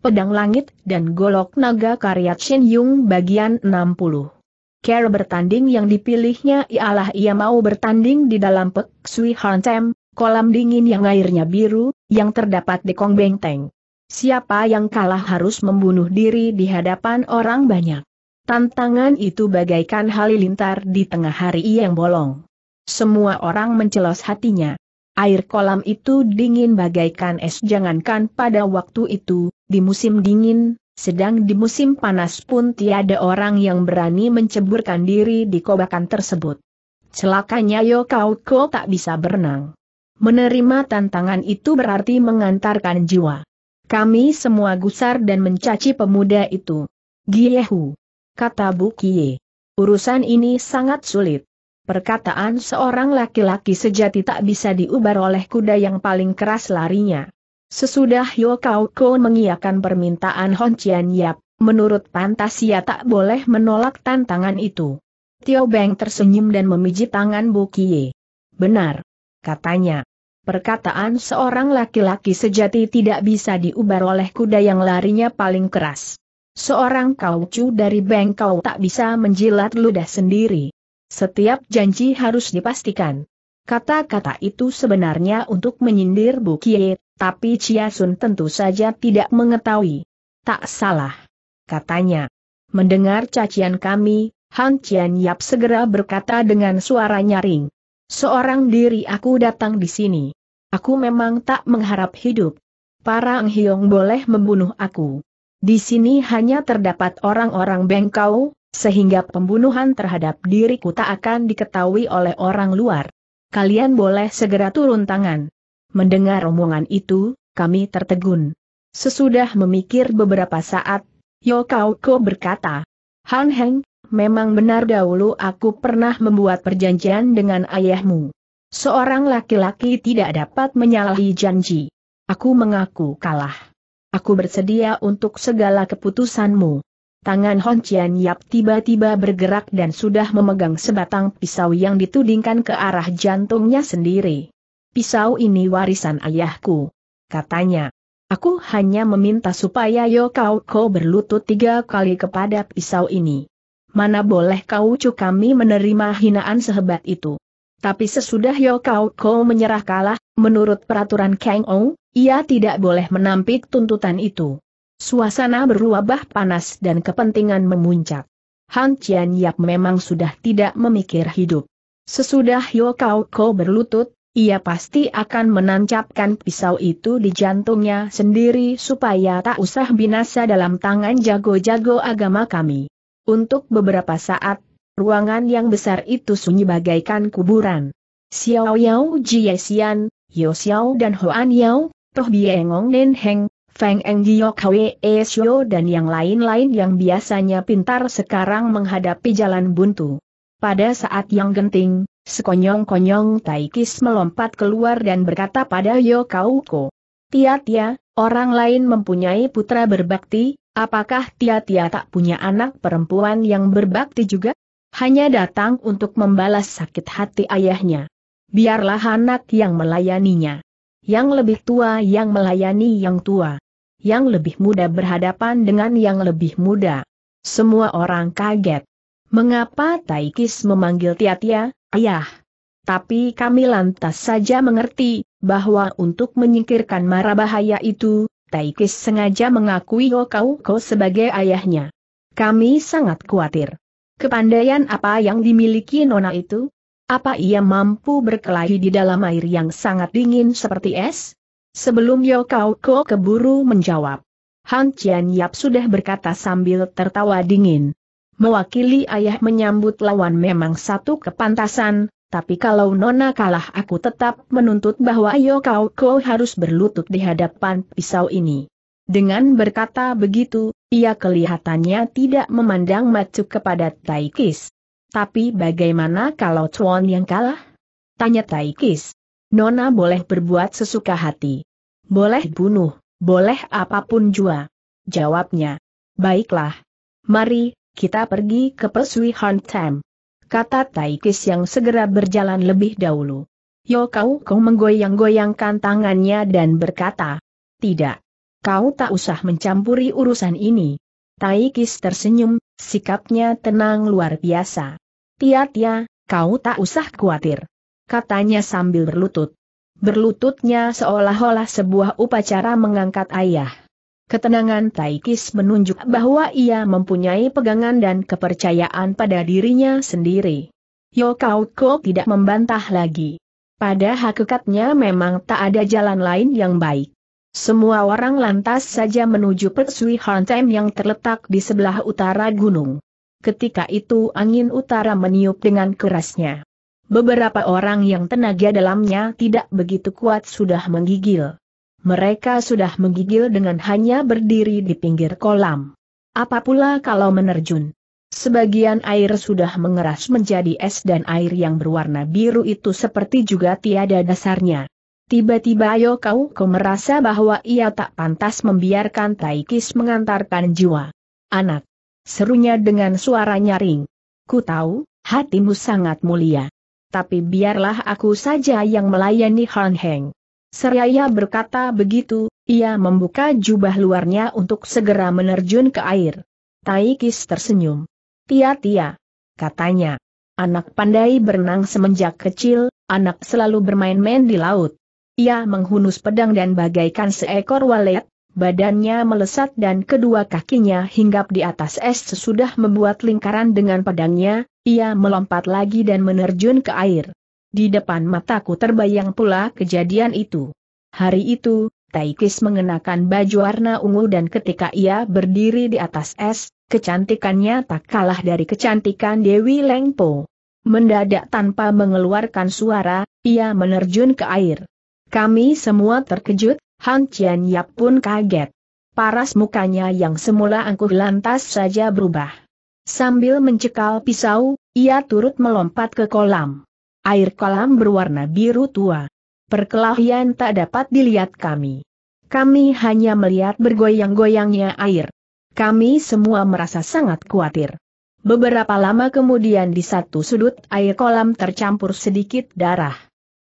Pedang Langit, dan Golok Naga karya Chin Yung bagian 60. Care bertanding yang dipilihnya ialah ia mau bertanding di dalam Pek Sui Han Tem, kolam dingin yang airnya biru, yang terdapat di Kong Beng Teng. Siapa yang kalah harus membunuh diri di hadapan orang banyak. Tantangan itu bagaikan halilintar di tengah hari yang bolong. Semua orang mencelos hatinya. Air kolam itu dingin bagaikan es jangankan pada waktu itu, di musim dingin, sedang di musim panas pun tiada orang yang berani menceburkan diri di kobakan tersebut. Celakanya Yokauko tak bisa berenang. Menerima tantangan itu berarti mengantarkan jiwa. Kami semua gusar dan mencaci pemuda itu. Giehu. Kata Kie. Urusan ini sangat sulit. Perkataan seorang laki-laki sejati tak bisa diubah oleh kuda yang paling keras larinya. Sesudah Kau Ko mengiakan permintaan Hon Chien Yap, menurut pantas ia tak boleh menolak tantangan itu. Tio Beng tersenyum dan memijit tangan Bu Kie. Benar, katanya. Perkataan seorang laki-laki sejati tidak bisa diubah oleh kuda yang larinya paling keras. Seorang kaucu dari Bengkau tak bisa menjilat ludah sendiri. Setiap janji harus dipastikan. Kata-kata itu sebenarnya untuk menyindir Bu Kie, tapi Chia Sun tentu saja tidak mengetahui. Tak salah. Katanya. Mendengar cacian kami, Han Chian Yap segera berkata dengan suara nyaring. Seorang diri aku datang di sini. Aku memang tak mengharap hidup. Para Ang Hiong boleh membunuh aku. Di sini hanya terdapat orang-orang bengkau, sehingga pembunuhan terhadap diriku tak akan diketahui oleh orang luar kalian boleh segera turun tangan. Mendengar omongan itu, kami tertegun. Sesudah memikir beberapa saat, Yokauko berkata, Han Heng, memang benar dahulu aku pernah membuat perjanjian dengan ayahmu. Seorang laki-laki tidak dapat menyalahi janji. Aku mengaku kalah. Aku bersedia untuk segala keputusanmu. Tangan Hon Chien Yap tiba-tiba bergerak dan sudah memegang sebatang pisau yang ditudingkan ke arah jantungnya sendiri. Pisau ini warisan ayahku. Katanya, aku hanya meminta supaya Yo Kau Ko berlutut tiga kali kepada pisau ini. Mana boleh kau cu kami menerima hinaan sehebat itu. Tapi sesudah Yo Kau Ko menyerah kalah, menurut peraturan Kang Ong, ia tidak boleh menampik tuntutan itu. Suasana berubah panas dan kepentingan memuncak. Han Chien Yap memang sudah tidak memikir hidup. Sesudah yo kau Ko berlutut, ia pasti akan menancapkan pisau itu di jantungnya sendiri supaya tak usah binasa dalam tangan jago-jago agama kami. Untuk beberapa saat, ruangan yang besar itu sunyi bagaikan kuburan. Xiao Yao Jie Xian, Yo Xiao dan Hoan Yao, Toh Biengong Nen Heng, Feng Eng Enggiok Hwe Shio dan yang lain-lain yang biasanya pintar sekarang menghadapi jalan buntu. Pada saat yang genting, sekonyong-konyong Taikis melompat keluar dan berkata pada Yokauko. Tia-tia, orang lain mempunyai putra berbakti, apakah Tia-tia tak punya anak perempuan yang berbakti juga? Hanya datang untuk membalas sakit hati ayahnya. Biarlah anak yang melayaninya. Yang lebih tua yang melayani yang tua yang lebih muda berhadapan dengan yang lebih muda. Semua orang kaget. Mengapa Taikis memanggil Tiatia, ayah? Tapi kami lantas saja mengerti, bahwa untuk menyingkirkan mara bahaya itu, Taikis sengaja mengakui Hokauko sebagai ayahnya. Kami sangat khawatir. Kepandaian apa yang dimiliki Nona itu? Apa ia mampu berkelahi di dalam air yang sangat dingin seperti es? sebelum Yoko Ko keburu menjawab. Han Chien Yap sudah berkata sambil tertawa dingin. Mewakili ayah menyambut lawan memang satu kepantasan, tapi kalau Nona kalah aku tetap menuntut bahwa Yoko Ko harus berlutut di hadapan pisau ini. Dengan berkata begitu, ia kelihatannya tidak memandang macu kepada Taikis. Tapi bagaimana kalau Chuan yang kalah? Tanya Taikis. Nona boleh berbuat sesuka hati. Boleh bunuh, boleh apapun jua. Jawabnya. Baiklah. Mari, kita pergi ke Pesui Tam. Kata Taikis yang segera berjalan lebih dahulu. kau Kau menggoyang-goyangkan tangannya dan berkata, Tidak. Kau tak usah mencampuri urusan ini. Taikis tersenyum, sikapnya tenang luar biasa. Tia-tia, kau tak usah khawatir katanya sambil berlutut. Berlututnya seolah-olah sebuah upacara mengangkat ayah. Ketenangan Taikis menunjuk bahwa ia mempunyai pegangan dan kepercayaan pada dirinya sendiri. Yokauko tidak membantah lagi. Pada hakikatnya memang tak ada jalan lain yang baik. Semua orang lantas saja menuju Persui Hantem yang terletak di sebelah utara gunung. Ketika itu angin utara meniup dengan kerasnya. Beberapa orang yang tenaga dalamnya tidak begitu kuat sudah menggigil. Mereka sudah menggigil dengan hanya berdiri di pinggir kolam. Apa pula kalau menerjun? Sebagian air sudah mengeras menjadi es dan air yang berwarna biru itu seperti juga tiada dasarnya. Tiba-tiba Ayo Kau Kau merasa bahwa ia tak pantas membiarkan Taikis mengantarkan jiwa. Anak. Serunya dengan suara nyaring. Ku tahu, hatimu sangat mulia tapi biarlah aku saja yang melayani Han Heng. Seraya berkata begitu, ia membuka jubah luarnya untuk segera menerjun ke air. Taikis tersenyum. Tia-tia, katanya. Anak pandai berenang semenjak kecil, anak selalu bermain-main di laut. Ia menghunus pedang dan bagaikan seekor walet, badannya melesat dan kedua kakinya hinggap di atas es sesudah membuat lingkaran dengan pedangnya, ia melompat lagi dan menerjun ke air. Di depan mataku terbayang pula kejadian itu. Hari itu, Taikis mengenakan baju warna ungu dan ketika ia berdiri di atas es, kecantikannya tak kalah dari kecantikan Dewi Lengpo. Mendadak tanpa mengeluarkan suara, ia menerjun ke air. Kami semua terkejut, Han Chien Yap pun kaget. Paras mukanya yang semula angkuh lantas saja berubah. Sambil mencekal pisau, ia turut melompat ke kolam. Air kolam berwarna biru tua. Perkelahian tak dapat dilihat kami. Kami hanya melihat bergoyang-goyangnya air. Kami semua merasa sangat khawatir. Beberapa lama kemudian di satu sudut air kolam tercampur sedikit darah.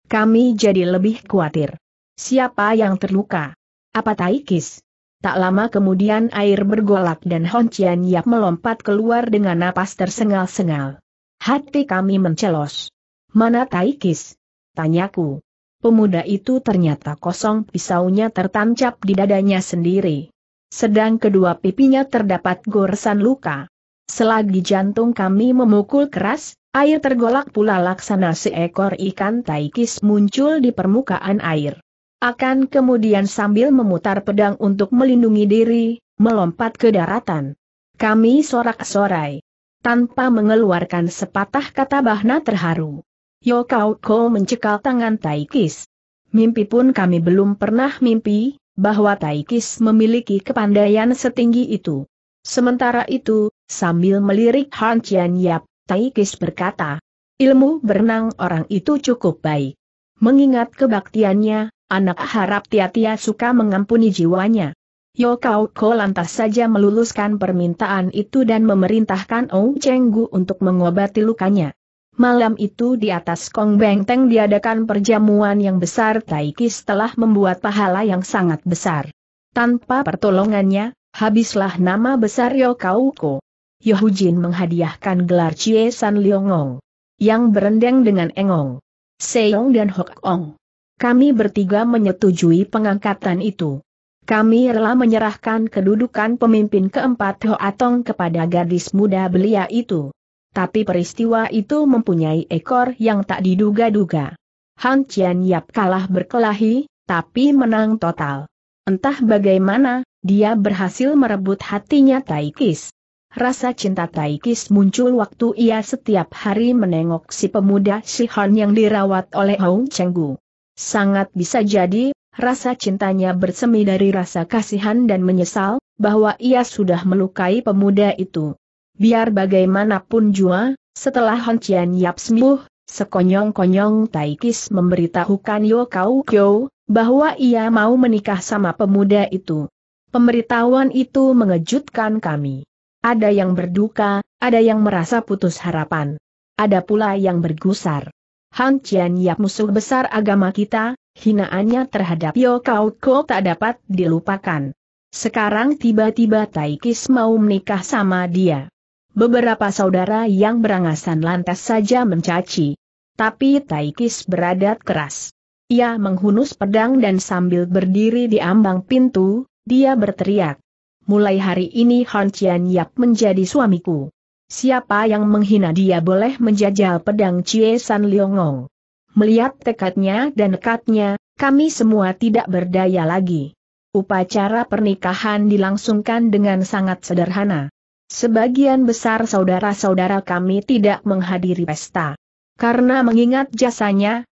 Kami jadi lebih khawatir. Siapa yang terluka? Apa Taikis? Tak lama kemudian air bergolak dan Hon Chien Yap melompat keluar dengan napas tersengal-sengal. Hati kami mencelos. Mana Taikis? Tanyaku. Pemuda itu ternyata kosong pisaunya tertancap di dadanya sendiri. Sedang kedua pipinya terdapat goresan luka. Selagi jantung kami memukul keras, air tergolak pula laksana seekor ikan Taikis muncul di permukaan air. Akan kemudian sambil memutar pedang untuk melindungi diri, melompat ke daratan. Kami sorak-sorai. Tanpa mengeluarkan sepatah kata Bahna terharu. Yokao kau mencekal tangan Taikis. Mimpi pun kami belum pernah mimpi, bahwa Taikis memiliki kepandaian setinggi itu. Sementara itu, sambil melirik Han Yap, Taikis berkata, ilmu berenang orang itu cukup baik. Mengingat kebaktiannya, Anak harap Tia-Tia suka mengampuni jiwanya. Kau Ko lantas saja meluluskan permintaan itu dan memerintahkan Ong Chenggu untuk mengobati lukanya. Malam itu di atas Kong Bengteng diadakan perjamuan yang besar Taikis telah membuat pahala yang sangat besar. Tanpa pertolongannya, habislah nama besar Yokauko. Jin menghadiahkan gelar Chie San Liongong. Yang berendeng dengan Engong. Seong dan Hok Ong. Kami bertiga menyetujui pengangkatan itu. Kami rela menyerahkan kedudukan pemimpin keempat Hoatong kepada gadis muda belia itu. Tapi peristiwa itu mempunyai ekor yang tak diduga-duga. Han Chien Yap kalah berkelahi, tapi menang total. Entah bagaimana, dia berhasil merebut hatinya Taikis. Rasa cinta Taikis muncul waktu ia setiap hari menengok si pemuda Si Han yang dirawat oleh Hong Chenggu. Sangat bisa jadi, rasa cintanya bersemi dari rasa kasihan dan menyesal, bahwa ia sudah melukai pemuda itu. Biar bagaimanapun jua, setelah Hon Chien Yap sembuh, sekonyong-konyong Taikis memberitahukan Yo Kau Kyo, bahwa ia mau menikah sama pemuda itu. Pemberitahuan itu mengejutkan kami. Ada yang berduka, ada yang merasa putus harapan. Ada pula yang bergusar. Han Yap musuh besar agama kita, hinaannya terhadap Yo Kau Ko tak dapat dilupakan. Sekarang tiba-tiba Taikis mau menikah sama dia. Beberapa saudara yang berangasan lantas saja mencaci. Tapi Taikis beradat keras. Ia menghunus pedang dan sambil berdiri di ambang pintu, dia berteriak. Mulai hari ini Han Yap menjadi suamiku. Siapa yang menghina dia boleh menjajal pedang Chie San Liongong. Melihat tekadnya dan nekatnya, kami semua tidak berdaya lagi. Upacara pernikahan dilangsungkan dengan sangat sederhana. Sebagian besar saudara-saudara kami tidak menghadiri pesta. Karena mengingat jasanya,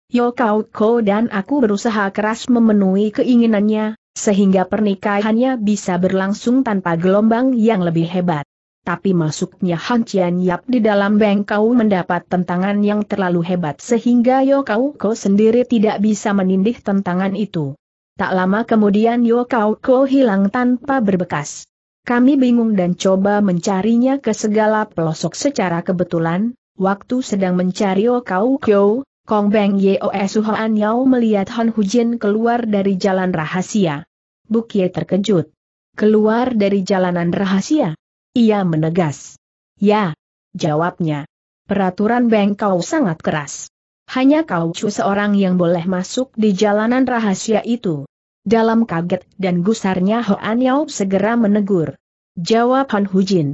Ko dan aku berusaha keras memenuhi keinginannya, sehingga pernikahannya bisa berlangsung tanpa gelombang yang lebih hebat tapi masuknya Han Qian Yap di dalam bengkau mendapat tentangan yang terlalu hebat sehingga Yokau Ko sendiri tidak bisa menindih tentangan itu. Tak lama kemudian Yokau Ko hilang tanpa berbekas. Kami bingung dan coba mencarinya ke segala pelosok secara kebetulan, waktu sedang mencari Yokau Ko, Kong Beng Yoe Hoan Yao melihat Han Hujin keluar dari jalan rahasia. Bukye terkejut. Keluar dari jalanan rahasia? Ia menegas. Ya, jawabnya. Peraturan bank kau sangat keras. Hanya kau cu seorang yang boleh masuk di jalanan rahasia itu. Dalam kaget dan gusarnya Hoan Yau segera menegur. Jawab Han Hujin.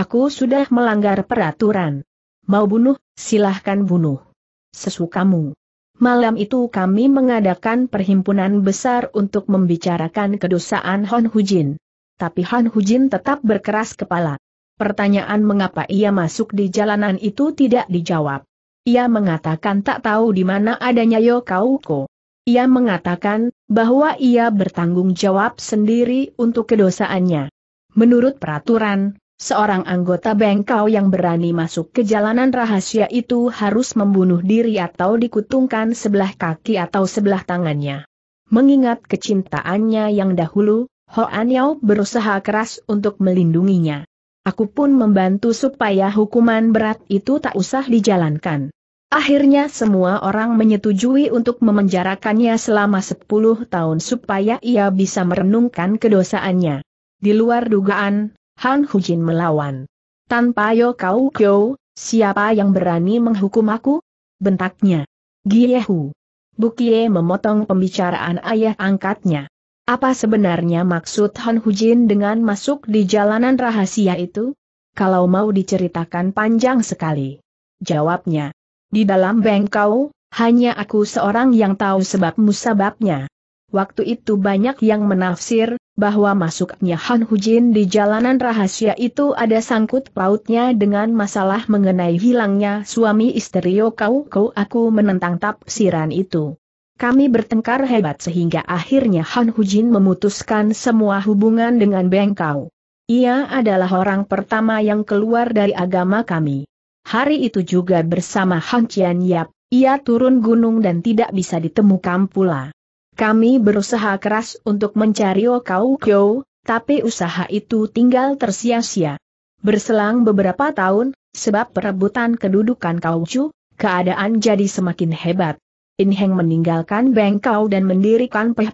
Aku sudah melanggar peraturan. Mau bunuh, silahkan bunuh. Sesukamu. Malam itu kami mengadakan perhimpunan besar untuk membicarakan kedosaan Hon Hujin tapi Han Hujin tetap berkeras kepala. Pertanyaan mengapa ia masuk di jalanan itu tidak dijawab. Ia mengatakan tak tahu di mana adanya Kauko. Ia mengatakan bahwa ia bertanggung jawab sendiri untuk kedosaannya. Menurut peraturan, seorang anggota bengkau yang berani masuk ke jalanan rahasia itu harus membunuh diri atau dikutungkan sebelah kaki atau sebelah tangannya. Mengingat kecintaannya yang dahulu, An Anyao berusaha keras untuk melindunginya. Aku pun membantu supaya hukuman berat itu tak usah dijalankan. Akhirnya semua orang menyetujui untuk memenjarakannya selama 10 tahun supaya ia bisa merenungkan kedosaannya. Di luar dugaan, Han Hujin melawan. Tanpa Yo Kau Kyo, siapa yang berani menghukum aku? Bentaknya. Giehu. Bukie memotong pembicaraan ayah angkatnya. Apa sebenarnya maksud Han Hujin dengan masuk di jalanan rahasia itu? Kalau mau diceritakan panjang sekali. Jawabnya. Di dalam bengkau, hanya aku seorang yang tahu sebab musababnya. Waktu itu banyak yang menafsir, bahwa masuknya Han Hujin di jalanan rahasia itu ada sangkut pautnya dengan masalah mengenai hilangnya suami istri Yokau Kau aku menentang tafsiran itu. Kami bertengkar hebat sehingga akhirnya Han Hujin memutuskan semua hubungan dengan bengkau. Ia adalah orang pertama yang keluar dari agama kami. Hari itu juga bersama Han Qian Yap, ia turun gunung dan tidak bisa ditemukan pula. Kami berusaha keras untuk mencari O oh Kau Kyo, tapi usaha itu tinggal tersia-sia. Berselang beberapa tahun, sebab perebutan kedudukan Kau Chu, keadaan jadi semakin hebat. Inheng Heng meninggalkan Bengkau dan mendirikan Peh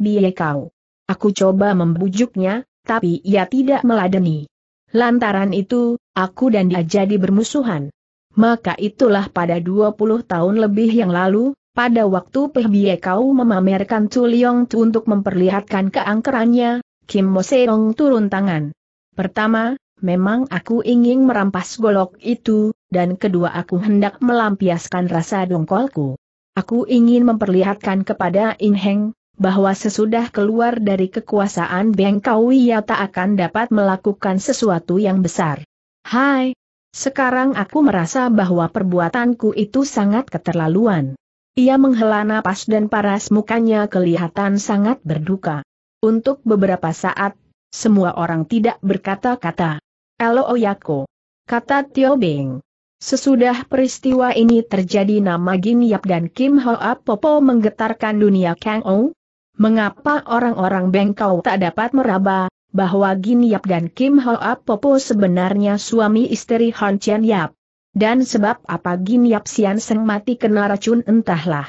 Aku coba membujuknya, tapi ia tidak meladeni. Lantaran itu, aku dan dia jadi bermusuhan. Maka itulah pada 20 tahun lebih yang lalu, pada waktu Peh Kau memamerkan Tuliong Tu untuk memperlihatkan keangkerannya, Kim Moseong turun tangan. Pertama, memang aku ingin merampas golok itu, dan kedua aku hendak melampiaskan rasa dongkolku. Aku ingin memperlihatkan kepada In Heng, bahwa sesudah keluar dari kekuasaan Beng ia tak akan dapat melakukan sesuatu yang besar. Hai, sekarang aku merasa bahwa perbuatanku itu sangat keterlaluan. Ia menghela napas dan paras mukanya kelihatan sangat berduka. Untuk beberapa saat, semua orang tidak berkata-kata. Elo Oyako. Kata Tio Beng. Sesudah peristiwa ini terjadi nama Gin Yap dan Kim Hoa Popo menggetarkan dunia Kang Ou. Mengapa orang-orang Bengkau tak dapat meraba, bahwa Gin Yap dan Kim Hoa Popo sebenarnya suami istri Han Chen Yap? Dan sebab apa Gin Yap Sian Seng mati kena racun entahlah.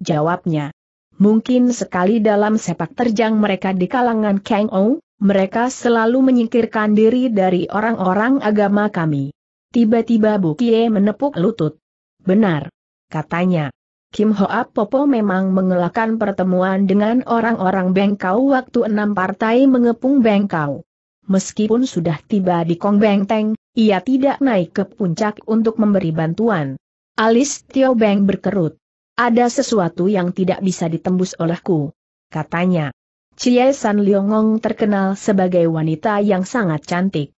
Jawabnya. Mungkin sekali dalam sepak terjang mereka di kalangan Kang Ou, mereka selalu menyingkirkan diri dari orang-orang agama kami. Tiba-tiba Kie menepuk lutut. Benar. Katanya. Kim Hoa Popo memang mengelakkan pertemuan dengan orang-orang Bengkau waktu enam partai mengepung Bengkau. Meskipun sudah tiba di Kong Bengteng, ia tidak naik ke puncak untuk memberi bantuan. Alis Tio Beng berkerut. Ada sesuatu yang tidak bisa ditembus olehku. Katanya. Chie San Liongong terkenal sebagai wanita yang sangat cantik.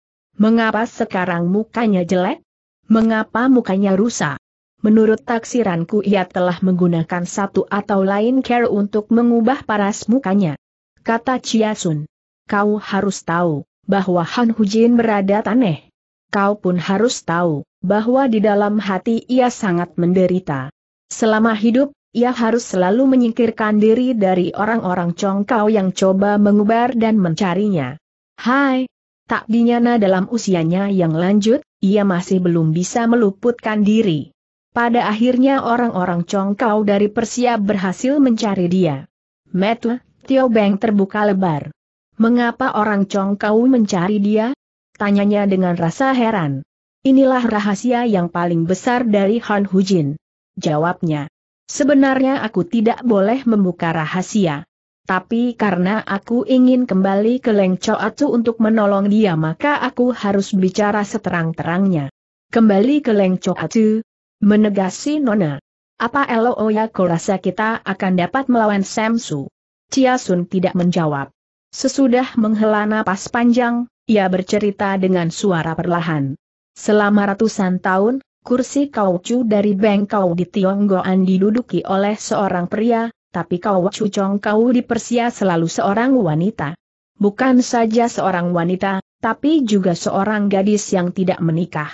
Mengapa sekarang mukanya jelek? Mengapa mukanya rusak? Menurut taksiranku ia telah menggunakan satu atau lain care untuk mengubah paras mukanya. Kata Chia Sun, Kau harus tahu, bahwa Han Hujin berada aneh. Kau pun harus tahu, bahwa di dalam hati ia sangat menderita. Selama hidup, ia harus selalu menyingkirkan diri dari orang-orang congkau yang coba mengubar dan mencarinya. Hai, Tak dinyana dalam usianya yang lanjut, ia masih belum bisa meluputkan diri. Pada akhirnya orang-orang congkau dari Persia berhasil mencari dia. Metle, Tio Beng terbuka lebar. Mengapa orang congkau mencari dia? Tanyanya dengan rasa heran. Inilah rahasia yang paling besar dari Han Hujin. Jawabnya. Sebenarnya aku tidak boleh membuka rahasia. Tapi karena aku ingin kembali ke Leng Choatsu untuk menolong dia maka aku harus bicara seterang-terangnya. Kembali ke Leng Choatsu, menegasi Nona. Apa Elooya kau rasa kita akan dapat melawan Samsu? Chia Sun tidak menjawab. Sesudah menghela napas panjang, ia bercerita dengan suara perlahan. Selama ratusan tahun, kursi kaucu dari Bengkau di Tionggoan diduduki oleh seorang pria, tapi kau Chong kau di Persia selalu seorang wanita. Bukan saja seorang wanita, tapi juga seorang gadis yang tidak menikah.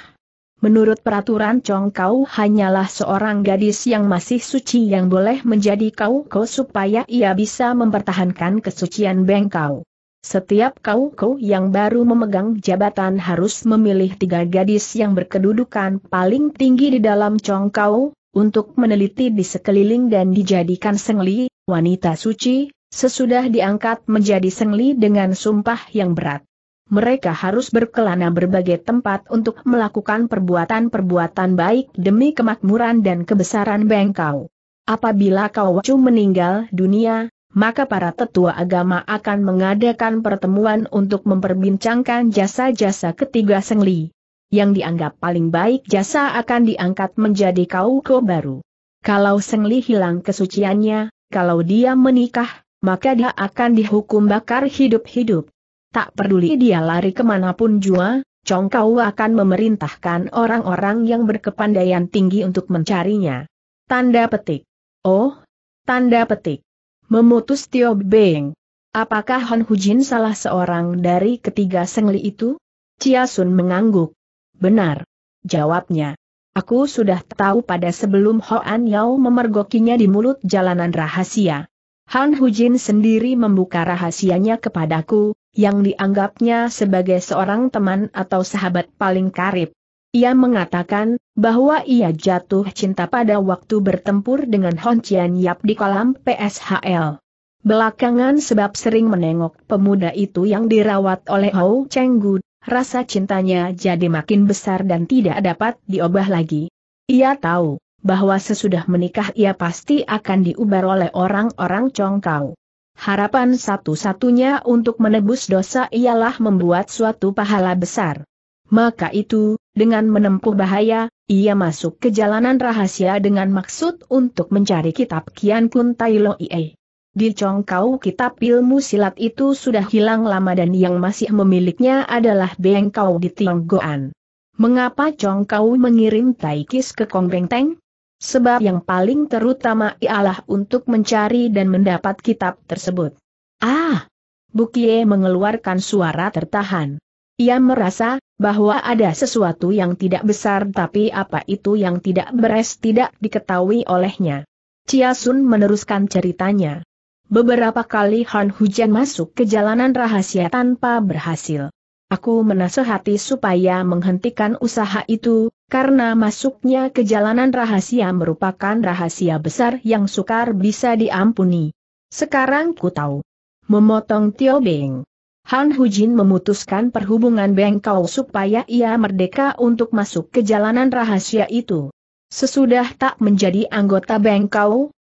Menurut peraturan Chong Kau hanyalah seorang gadis yang masih suci yang boleh menjadi Kau Kau supaya ia bisa mempertahankan kesucian Beng Kau. Setiap Kau Kau yang baru memegang jabatan harus memilih tiga gadis yang berkedudukan paling tinggi di dalam Chong Kau, untuk meneliti di sekeliling dan dijadikan sengli, wanita suci, sesudah diangkat menjadi sengli dengan sumpah yang berat. Mereka harus berkelana berbagai tempat untuk melakukan perbuatan-perbuatan baik demi kemakmuran dan kebesaran Bengkau. Apabila kau wacu meninggal dunia, maka para tetua agama akan mengadakan pertemuan untuk memperbincangkan jasa-jasa ketiga sengli yang dianggap paling baik jasa akan diangkat menjadi kauko baru. Kalau Sengli hilang kesuciannya, kalau dia menikah, maka dia akan dihukum bakar hidup-hidup. Tak peduli dia lari kemanapun jua, Congkau akan memerintahkan orang-orang yang berkepandaian tinggi untuk mencarinya. Tanda petik. Oh, tanda petik. Memutus Tio Beng. Apakah Han Hujin salah seorang dari ketiga sengli itu? Chia Sun mengangguk. Benar. Jawabnya. Aku sudah tahu pada sebelum Hoan Yao memergokinya di mulut jalanan rahasia. Han Hujin sendiri membuka rahasianya kepadaku, yang dianggapnya sebagai seorang teman atau sahabat paling karib. Ia mengatakan bahwa ia jatuh cinta pada waktu bertempur dengan Hon Chian Yap di kolam PSHL. Belakangan sebab sering menengok pemuda itu yang dirawat oleh Hou Chenggu rasa cintanya jadi makin besar dan tidak dapat diubah lagi. Ia tahu bahwa sesudah menikah ia pasti akan diubah oleh orang-orang congkau. Harapan satu-satunya untuk menebus dosa ialah membuat suatu pahala besar. Maka itu, dengan menempuh bahaya, ia masuk ke jalanan rahasia dengan maksud untuk mencari kitab Kian Kun Tai Lo Ie. Di kau kitab ilmu silat itu sudah hilang lama dan yang masih memiliknya adalah Bengkau di Tionggoan. Mengapa kau mengirim Taikis ke Kongbengteng? Sebab yang paling terutama ialah untuk mencari dan mendapat kitab tersebut. Ah! Bukie mengeluarkan suara tertahan. Ia merasa bahwa ada sesuatu yang tidak besar tapi apa itu yang tidak beres tidak diketahui olehnya. Chia Sun meneruskan ceritanya. Beberapa kali Han Hujan masuk ke jalanan rahasia tanpa berhasil. Aku menasehati supaya menghentikan usaha itu, karena masuknya ke jalanan rahasia merupakan rahasia besar yang sukar bisa diampuni. Sekarang ku tahu. Memotong Tio Beng. Han Hujin memutuskan perhubungan Beng supaya ia merdeka untuk masuk ke jalanan rahasia itu. Sesudah tak menjadi anggota Beng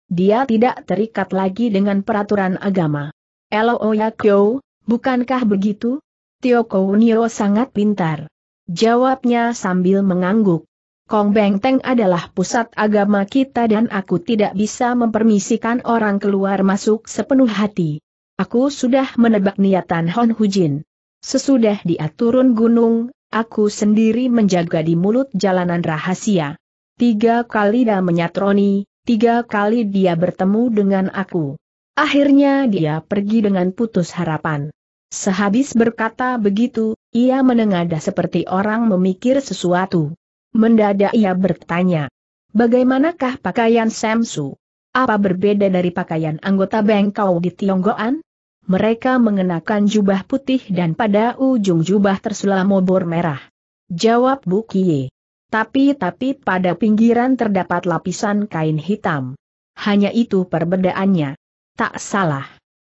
dia tidak terikat lagi dengan peraturan agama. Elo Oyakyo, bukankah begitu? Tioko Nio sangat pintar. Jawabnya sambil mengangguk. Kong Bengteng adalah pusat agama kita dan aku tidak bisa mempermisikan orang keluar masuk sepenuh hati. Aku sudah menebak niatan Hon Hujin. Sesudah dia turun gunung, aku sendiri menjaga di mulut jalanan rahasia. Tiga kali dah menyatroni, tiga kali dia bertemu dengan aku. Akhirnya dia pergi dengan putus harapan. Sehabis berkata begitu, ia menengadah seperti orang memikir sesuatu. Mendadak ia bertanya, bagaimanakah pakaian Samsu? Apa berbeda dari pakaian anggota bengkau di Tionggoan? Mereka mengenakan jubah putih dan pada ujung jubah tersulam obor merah. Jawab Bukie tapi-tapi pada pinggiran terdapat lapisan kain hitam. Hanya itu perbedaannya. Tak salah.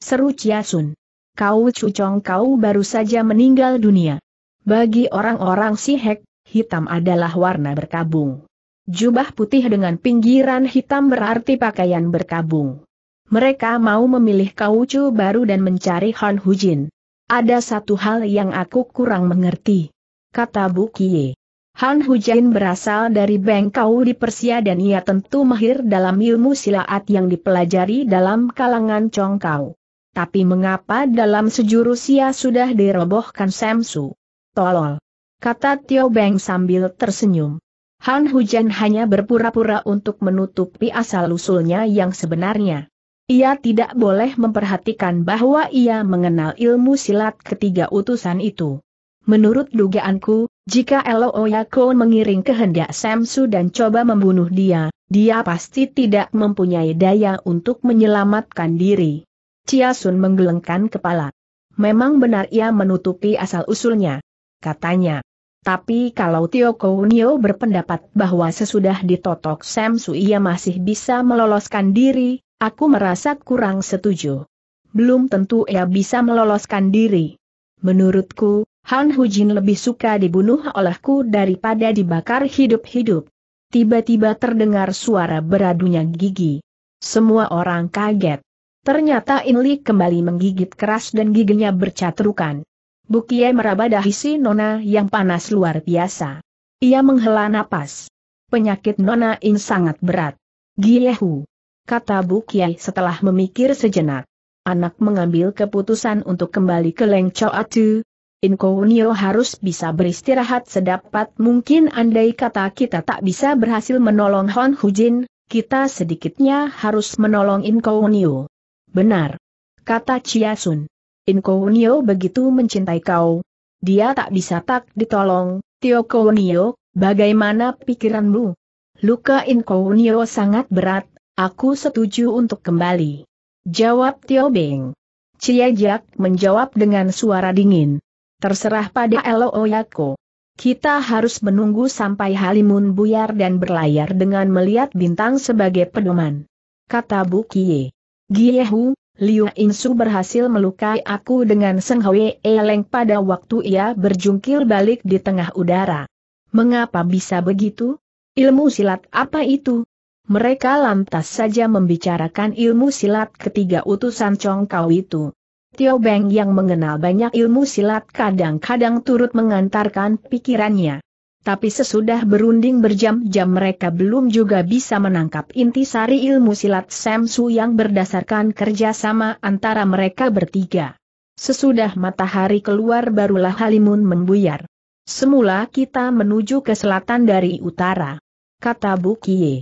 Seru Chia Sun. Kau cucong kau baru saja meninggal dunia. Bagi orang-orang sihek, hitam adalah warna berkabung. Jubah putih dengan pinggiran hitam berarti pakaian berkabung. Mereka mau memilih kau cu baru dan mencari Han Hujin. Ada satu hal yang aku kurang mengerti. Kata Bu Kie. Han Hujain berasal dari Bengkau di Persia dan ia tentu mahir dalam ilmu silat yang dipelajari dalam kalangan Congkau. Tapi mengapa dalam sejurus ia sudah dirobohkan Samsu? Tolol! Kata Tio Beng sambil tersenyum. Han Hujan hanya berpura-pura untuk menutupi asal-usulnya yang sebenarnya. Ia tidak boleh memperhatikan bahwa ia mengenal ilmu silat ketiga utusan itu. Menurut dugaanku, jika Oyako mengiring kehendak Samsu dan coba membunuh dia, dia pasti tidak mempunyai daya untuk menyelamatkan diri. Chia Sun menggelengkan kepala. Memang benar ia menutupi asal-usulnya. Katanya. Tapi kalau Tio Kounio berpendapat bahwa sesudah ditotok Samsu ia masih bisa meloloskan diri, aku merasa kurang setuju. Belum tentu ia bisa meloloskan diri. Menurutku, Han Hujin lebih suka dibunuh olehku daripada dibakar hidup-hidup. Tiba-tiba terdengar suara beradunya gigi. Semua orang kaget. Ternyata Inli kembali menggigit keras dan giginya bercatrukan. Bukie meraba dahi si Nona yang panas luar biasa. Ia menghela napas. Penyakit Nona In sangat berat. Giehu. Kata Bukie setelah memikir sejenak. Anak mengambil keputusan untuk kembali ke Leng Choatu, Inkounio harus bisa beristirahat sedapat mungkin andai kata kita tak bisa berhasil menolong Hon Hujin, kita sedikitnya harus menolong Inkounio. Benar. Kata Chia Sun. Inkounio begitu mencintai kau. Dia tak bisa tak ditolong, Tio Konio, bagaimana pikiranmu? Luka Inkounio sangat berat, aku setuju untuk kembali. Jawab Tio Beng. Cia Jack menjawab dengan suara dingin. Terserah pada Oyako. Kita harus menunggu sampai Halimun buyar dan berlayar dengan melihat bintang sebagai pedoman. Kata Bu Kie. Giehu, Liu Insu berhasil melukai aku dengan Seng Hwe Eleng pada waktu ia berjungkir balik di tengah udara. Mengapa bisa begitu? Ilmu silat apa itu? Mereka lantas saja membicarakan ilmu silat ketiga utusan Chong Kau itu. Tio Beng yang mengenal banyak ilmu silat kadang-kadang turut mengantarkan pikirannya. Tapi sesudah berunding berjam-jam mereka belum juga bisa menangkap inti sari ilmu silat Samsu yang berdasarkan kerjasama antara mereka bertiga. Sesudah matahari keluar barulah Halimun membuyar. Semula kita menuju ke selatan dari utara. Kata Bukie.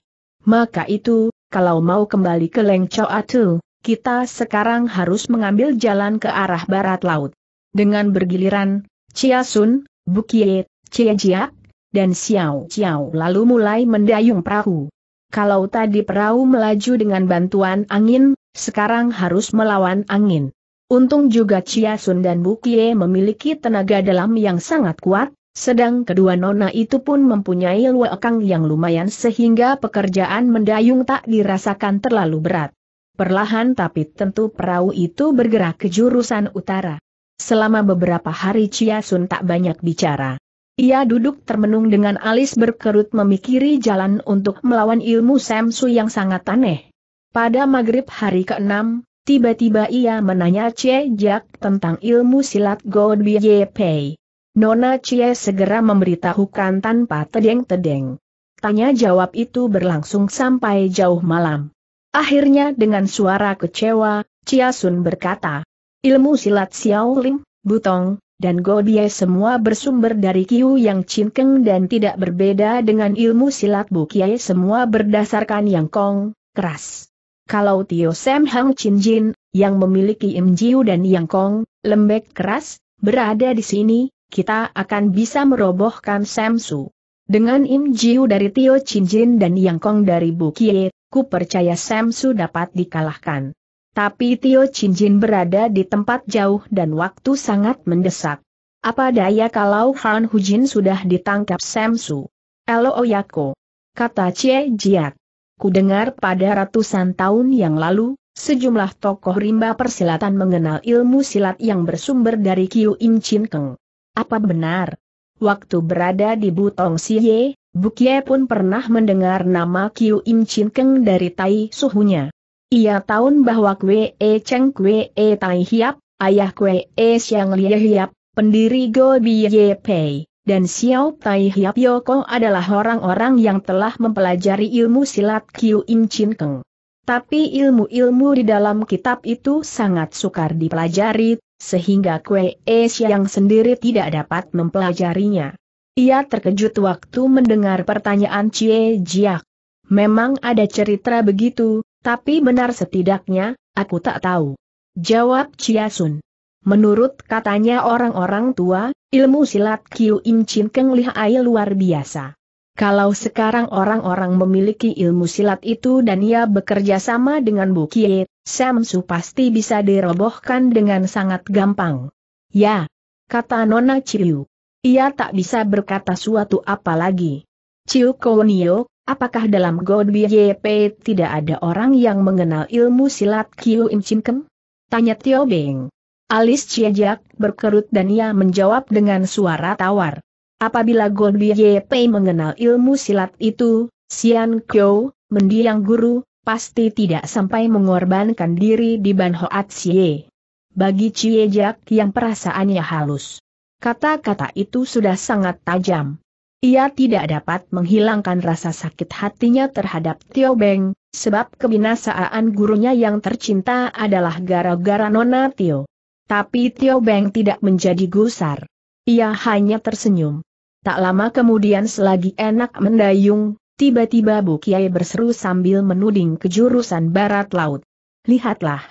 Maka itu, kalau mau kembali ke Lengco Atu, kita sekarang harus mengambil jalan ke arah barat laut. Dengan bergiliran, Chia Sun, Bukie, Chia Jiak, dan Xiao Xiao lalu mulai mendayung perahu. Kalau tadi perahu melaju dengan bantuan angin, sekarang harus melawan angin. Untung juga Chia Sun dan Bukie memiliki tenaga dalam yang sangat kuat, sedang kedua nona itu pun mempunyai luekang yang lumayan sehingga pekerjaan mendayung tak dirasakan terlalu berat. Perlahan tapi tentu perahu itu bergerak ke jurusan utara. Selama beberapa hari Chia Sun tak banyak bicara. Ia duduk termenung dengan alis berkerut memikiri jalan untuk melawan ilmu Samsu yang sangat aneh. Pada maghrib hari ke-6, tiba-tiba ia menanya Cie Jak tentang ilmu silat God Ye Pei. Nona Cie segera memberitahukan tanpa tedeng-tedeng. Tanya jawab itu berlangsung sampai jauh malam. Akhirnya dengan suara kecewa, Chia Sun berkata, ilmu silat Xiaoling, Butong, dan Godie semua bersumber dari Kiu yang cinkeng dan tidak berbeda dengan ilmu silat Bu semua berdasarkan yang kong, keras. Kalau Tio Sam Hang Chin Jin, yang memiliki Im Jiu dan Yang Kong, lembek keras, berada di sini, kita akan bisa merobohkan Sam Su Dengan Im Jiu dari Tio Chin Jin dan Yang Kong dari Bu ku percaya Samsu dapat dikalahkan. Tapi Tio Jin berada di tempat jauh dan waktu sangat mendesak. Apa daya kalau Han Hu Jin sudah ditangkap Samsu? Elo Oyako. Kata Che Jiak. Ku dengar pada ratusan tahun yang lalu, sejumlah tokoh rimba persilatan mengenal ilmu silat yang bersumber dari Kiu Im Chin Keng. Apa benar? Waktu berada di Butong Siye, Bukie pun pernah mendengar nama Kiu Im Chin Keng dari Tai Suhunya. Ia tahu bahwa Kwe E Cheng Kwe E Tai Hiap, ayah Kwe E Siang Lie Hiap, pendiri Go Ye Pei, dan Xiao Tai Hiap Yoko adalah orang-orang yang telah mempelajari ilmu silat Kiu Im Chin Keng. Tapi ilmu-ilmu di dalam kitab itu sangat sukar dipelajari, sehingga Kwe E Siang sendiri tidak dapat mempelajarinya. Ia terkejut waktu mendengar pertanyaan Cie Jiak. Memang ada cerita begitu, tapi benar setidaknya, aku tak tahu. Jawab Chia Sun. Menurut katanya orang-orang tua, ilmu silat Kiu Im Chin Keng lihai luar biasa. Kalau sekarang orang-orang memiliki ilmu silat itu dan ia bekerja sama dengan Bu Kie, Su pasti bisa dirobohkan dengan sangat gampang. Ya, kata Nona Chiu. Ia tak bisa berkata suatu apa lagi. Ciu Kounio, apakah dalam God YP tidak ada orang yang mengenal ilmu silat Kiu Im Tanya Tio Beng. Alis Ciajak berkerut dan ia menjawab dengan suara tawar. Apabila God YP mengenal ilmu silat itu, Sian Kyo, mendiang guru, pasti tidak sampai mengorbankan diri di Ban Hoat Xie. Bagi Ciejak yang perasaannya halus Kata-kata itu sudah sangat tajam. Ia tidak dapat menghilangkan rasa sakit hatinya terhadap Tio Beng, sebab kebinasaan gurunya yang tercinta adalah gara-gara Nona Tio. Tapi Tio Beng tidak menjadi gusar. Ia hanya tersenyum. Tak lama kemudian selagi enak mendayung, tiba-tiba Bu Kiai berseru sambil menuding ke jurusan barat laut. Lihatlah.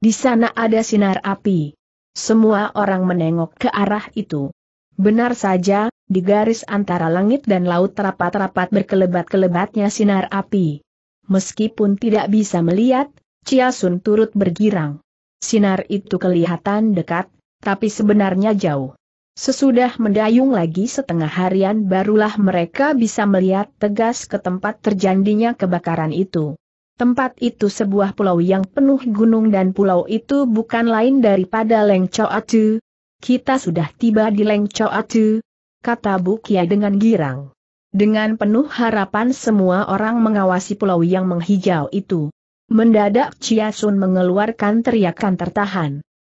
Di sana ada sinar api. Semua orang menengok ke arah itu. Benar saja, di garis antara langit dan laut rapat-rapat berkelebat-kelebatnya sinar api. Meskipun tidak bisa melihat, Chia Sun turut bergirang. Sinar itu kelihatan dekat, tapi sebenarnya jauh. Sesudah mendayung lagi setengah harian barulah mereka bisa melihat tegas ke tempat terjadinya kebakaran itu. Tempat itu sebuah pulau yang penuh gunung dan pulau itu bukan lain daripada Leng Choatu. Kita sudah tiba di Leng Choatu, kata Bukia dengan girang. Dengan penuh harapan semua orang mengawasi pulau yang menghijau itu. Mendadak Chia Sun mengeluarkan teriakan tertahan.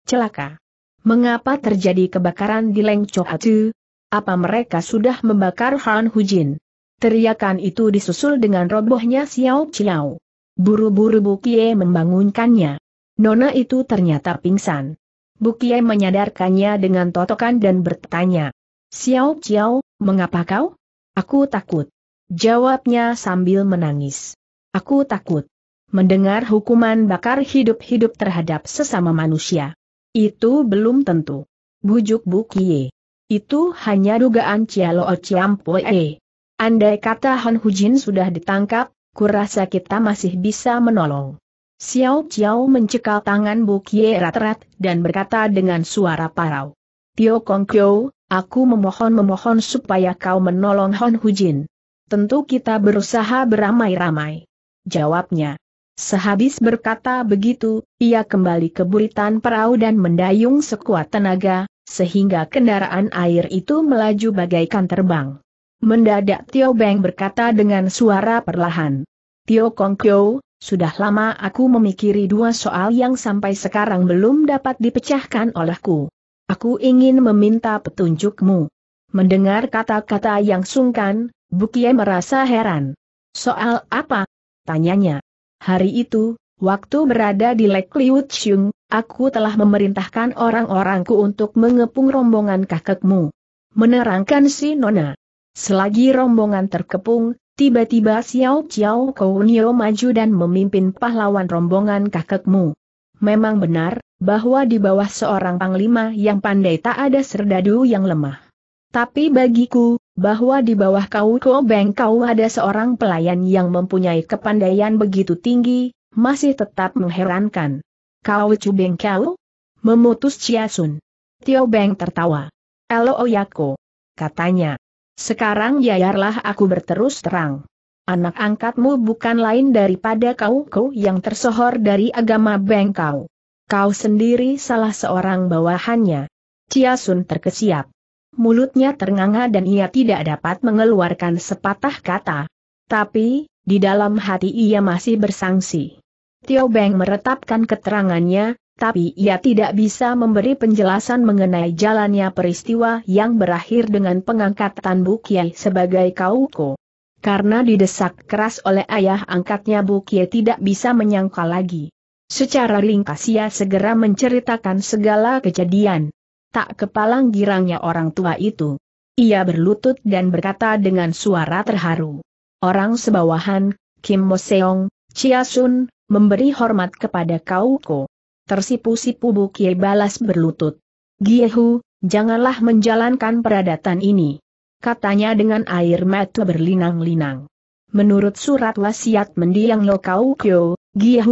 Celaka. Mengapa terjadi kebakaran di Leng Choatu? Apa mereka sudah membakar Han Hujin? Teriakan itu disusul dengan robohnya Xiao Chiao. Buru-buru Bukie membangunkannya. Nona itu ternyata pingsan. Bukie menyadarkannya dengan totokan dan bertanya. Xiao Xiao, mengapa kau? Aku takut. Jawabnya sambil menangis. Aku takut. Mendengar hukuman bakar hidup-hidup terhadap sesama manusia. Itu belum tentu. Bujuk Bukie. Itu hanya dugaan Cialo Ciampoe. Andai kata Han Hujin sudah ditangkap, kurasa kita masih bisa menolong. Xiao Xiao mencekal tangan Bu Kie rat-rat dan berkata dengan suara parau. Tio Kong Kyo, aku memohon-memohon supaya kau menolong Hon Hujin. Tentu kita berusaha beramai-ramai. Jawabnya. Sehabis berkata begitu, ia kembali ke buritan perahu dan mendayung sekuat tenaga, sehingga kendaraan air itu melaju bagaikan terbang. Mendadak Tio Beng berkata dengan suara perlahan. Tio Kong Kyo, sudah lama aku memikiri dua soal yang sampai sekarang belum dapat dipecahkan olehku. Aku ingin meminta petunjukmu. Mendengar kata-kata yang sungkan, Bukie merasa heran. Soal apa? Tanyanya. Hari itu, waktu berada di Lake Liu Chung, aku telah memerintahkan orang-orangku untuk mengepung rombongan kakekmu. Menerangkan si Nona. Selagi rombongan terkepung, tiba-tiba Xiao Xiao Kounio maju dan memimpin pahlawan rombongan kakekmu. Memang benar, bahwa di bawah seorang panglima yang pandai tak ada serdadu yang lemah. Tapi bagiku, bahwa di bawah kau Ko Beng kau ada seorang pelayan yang mempunyai kepandaian begitu tinggi, masih tetap mengherankan. Kau cubeng kau? Memutus Chia Sun. Tio Beng tertawa. Elo Oyako. Katanya. Sekarang yayarlah aku berterus terang. Anak angkatmu bukan lain daripada kau-kau yang tersohor dari agama bengkau. Kau sendiri salah seorang bawahannya. Cia Sun terkesiap. Mulutnya ternganga dan ia tidak dapat mengeluarkan sepatah kata. Tapi, di dalam hati ia masih bersangsi. Tio Beng meretapkan keterangannya, tapi ia tidak bisa memberi penjelasan mengenai jalannya peristiwa yang berakhir dengan pengangkatan Bu sebagai Kauko. Karena didesak keras oleh ayah angkatnya Bu tidak bisa menyangka lagi. Secara ringkas ia segera menceritakan segala kejadian. Tak kepalang girangnya orang tua itu. Ia berlutut dan berkata dengan suara terharu. Orang sebawahan, Kim Moseong, Chia Sun, memberi hormat kepada Kauko. Tersipu-sipu Bukie balas berlutut. Giehu, janganlah menjalankan peradatan ini. Katanya dengan air mata berlinang-linang. Menurut surat wasiat mendiang Lo Kau Kyo,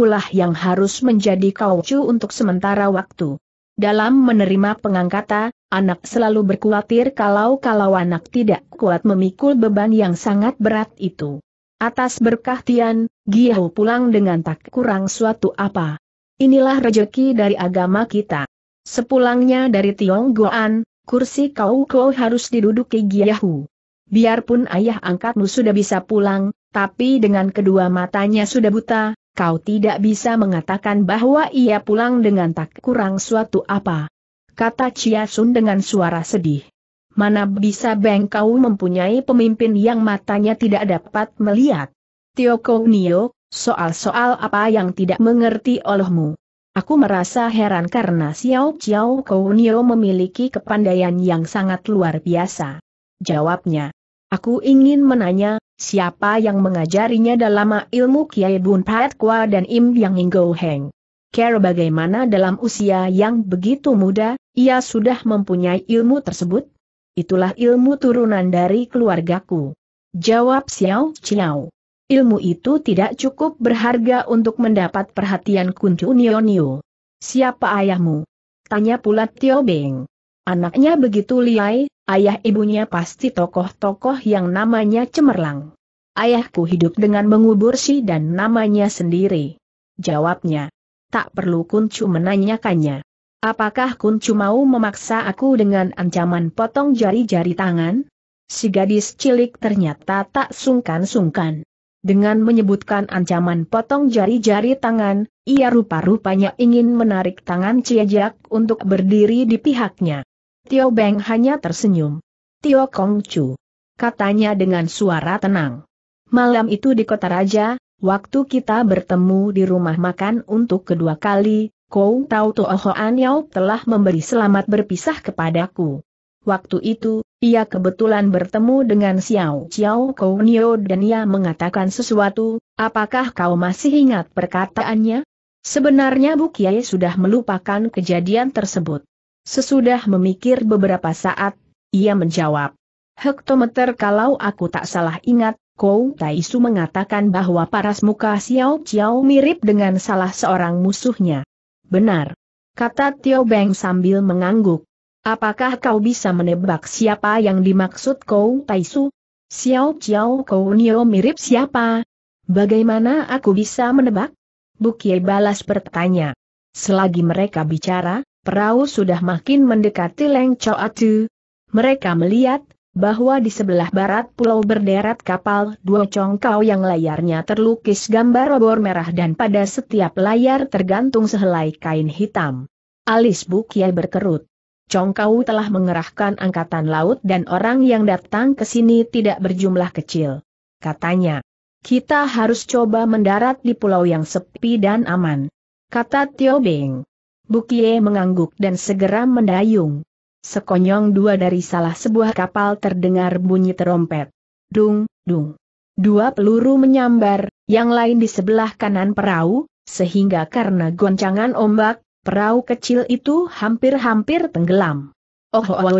lah yang harus menjadi Chu untuk sementara waktu. Dalam menerima pengangkata, anak selalu berkhawatir kalau-kalau anak tidak kuat memikul beban yang sangat berat itu. Atas berkah Tian, Giehu pulang dengan tak kurang suatu apa. Inilah rejeki dari agama kita. Sepulangnya dari Tionggoan, kursi kau kau harus diduduki Giyahu. Biarpun ayah angkatmu sudah bisa pulang, tapi dengan kedua matanya sudah buta, kau tidak bisa mengatakan bahwa ia pulang dengan tak kurang suatu apa. Kata Chia Sun dengan suara sedih. Mana bisa Beng kau mempunyai pemimpin yang matanya tidak dapat melihat. Tio Nio, Soal-soal apa yang tidak mengerti olehmu. Aku merasa heran karena Xiao Xiao Kounio memiliki kepandaian yang sangat luar biasa. Jawabnya. Aku ingin menanya, siapa yang mengajarinya dalam ilmu Kiai Bun Pat Kwa dan Im Yang Ngo Heng? Care bagaimana dalam usia yang begitu muda, ia sudah mempunyai ilmu tersebut? Itulah ilmu turunan dari keluargaku. Jawab Xiao Xiao ilmu itu tidak cukup berharga untuk mendapat perhatian Kuncu Nio. Siapa ayahmu? Tanya pula Tio Beng. Anaknya begitu liai, ayah ibunya pasti tokoh-tokoh yang namanya cemerlang. Ayahku hidup dengan mengubur si dan namanya sendiri. Jawabnya. Tak perlu Kuncu menanyakannya. Apakah Kuncu mau memaksa aku dengan ancaman potong jari-jari tangan? Si gadis cilik ternyata tak sungkan-sungkan. Dengan menyebutkan ancaman potong jari-jari tangan, ia rupa-rupanya ingin menarik tangan Ciajak untuk berdiri di pihaknya. Tio Beng hanya tersenyum. Tio Kong Chu. Katanya dengan suara tenang. Malam itu di kota raja, waktu kita bertemu di rumah makan untuk kedua kali, Kou tahu Toa Hoan Yau telah memberi selamat berpisah kepadaku. Waktu itu, ia kebetulan bertemu dengan Xiao Xiao Kounio dan ia mengatakan sesuatu, apakah kau masih ingat perkataannya? Sebenarnya Bu Kiai sudah melupakan kejadian tersebut. Sesudah memikir beberapa saat, ia menjawab. Hektometer kalau aku tak salah ingat, Kou Taisu mengatakan bahwa paras muka Xiao Xiao mirip dengan salah seorang musuhnya. Benar. Kata Tio Beng sambil mengangguk. Apakah kau bisa menebak siapa yang dimaksud kau, Taisu? Xiao Xiao Kou Nio mirip siapa? Bagaimana aku bisa menebak? Bukie balas bertanya. Selagi mereka bicara, perahu sudah makin mendekati Leng Choatu. Mereka melihat, bahwa di sebelah barat pulau berderet kapal dua congkau yang layarnya terlukis gambar obor merah dan pada setiap layar tergantung sehelai kain hitam. Alis Bukie berkerut. Congkau telah mengerahkan angkatan laut dan orang yang datang ke sini tidak berjumlah kecil. Katanya, kita harus coba mendarat di pulau yang sepi dan aman. Kata Tio Beng. Bukie mengangguk dan segera mendayung. Sekonyong dua dari salah sebuah kapal terdengar bunyi terompet. Dung, dung. Dua peluru menyambar, yang lain di sebelah kanan perahu, sehingga karena goncangan ombak, Perahu kecil itu hampir-hampir tenggelam. Oh, oh, oh,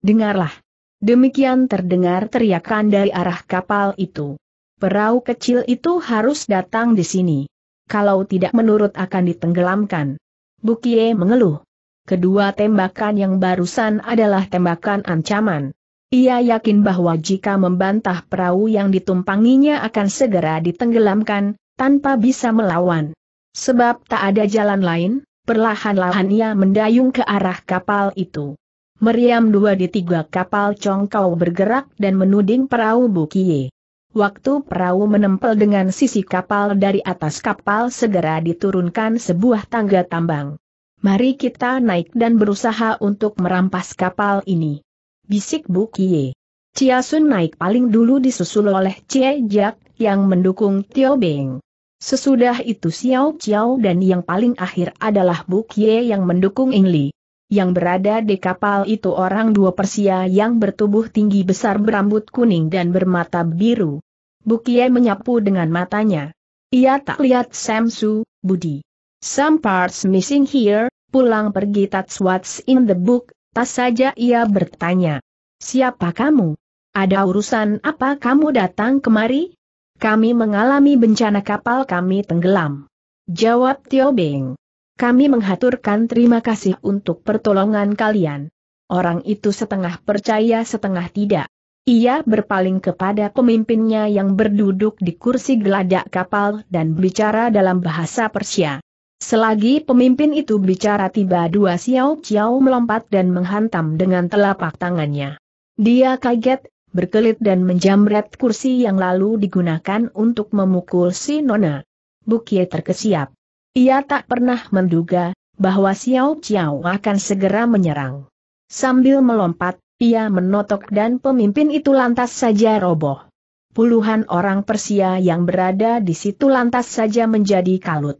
dengarlah. Demikian terdengar teriakan dari arah kapal itu. Perahu kecil itu harus datang di sini. Kalau tidak menurut akan ditenggelamkan. Bukie mengeluh. Kedua tembakan yang barusan adalah tembakan ancaman. Ia yakin bahwa jika membantah perahu yang ditumpanginya akan segera ditenggelamkan, tanpa bisa melawan. Sebab tak ada jalan lain, Perlahan-lahan ia mendayung ke arah kapal itu. Meriam dua di tiga kapal congkau bergerak dan menuding perahu Bukie. Waktu perahu menempel dengan sisi kapal dari atas kapal segera diturunkan sebuah tangga tambang. Mari kita naik dan berusaha untuk merampas kapal ini. Bisik Bukie. Chia Sun naik paling dulu disusul oleh Chie Jack yang mendukung Tio Beng. Sesudah itu Xiao Xiao dan yang paling akhir adalah Buk Ye yang mendukung Ing Li. Yang berada di kapal itu orang dua Persia yang bertubuh tinggi besar berambut kuning dan bermata biru. Buk Ye menyapu dengan matanya. Ia tak lihat Samsu, Budi. Some parts missing here, pulang pergi that's what's in the book, tas saja ia bertanya. Siapa kamu? Ada urusan apa kamu datang kemari? Kami mengalami bencana kapal kami tenggelam. Jawab Tio Beng. Kami menghaturkan terima kasih untuk pertolongan kalian. Orang itu setengah percaya setengah tidak. Ia berpaling kepada pemimpinnya yang berduduk di kursi geladak kapal dan bicara dalam bahasa Persia. Selagi pemimpin itu bicara tiba dua Xiao Xiao melompat dan menghantam dengan telapak tangannya. Dia kaget, berkelit dan menjamret kursi yang lalu digunakan untuk memukul si Nona. Bukie terkesiap. Ia tak pernah menduga bahwa Xiao Xiao akan segera menyerang. Sambil melompat, ia menotok dan pemimpin itu lantas saja roboh. Puluhan orang Persia yang berada di situ lantas saja menjadi kalut.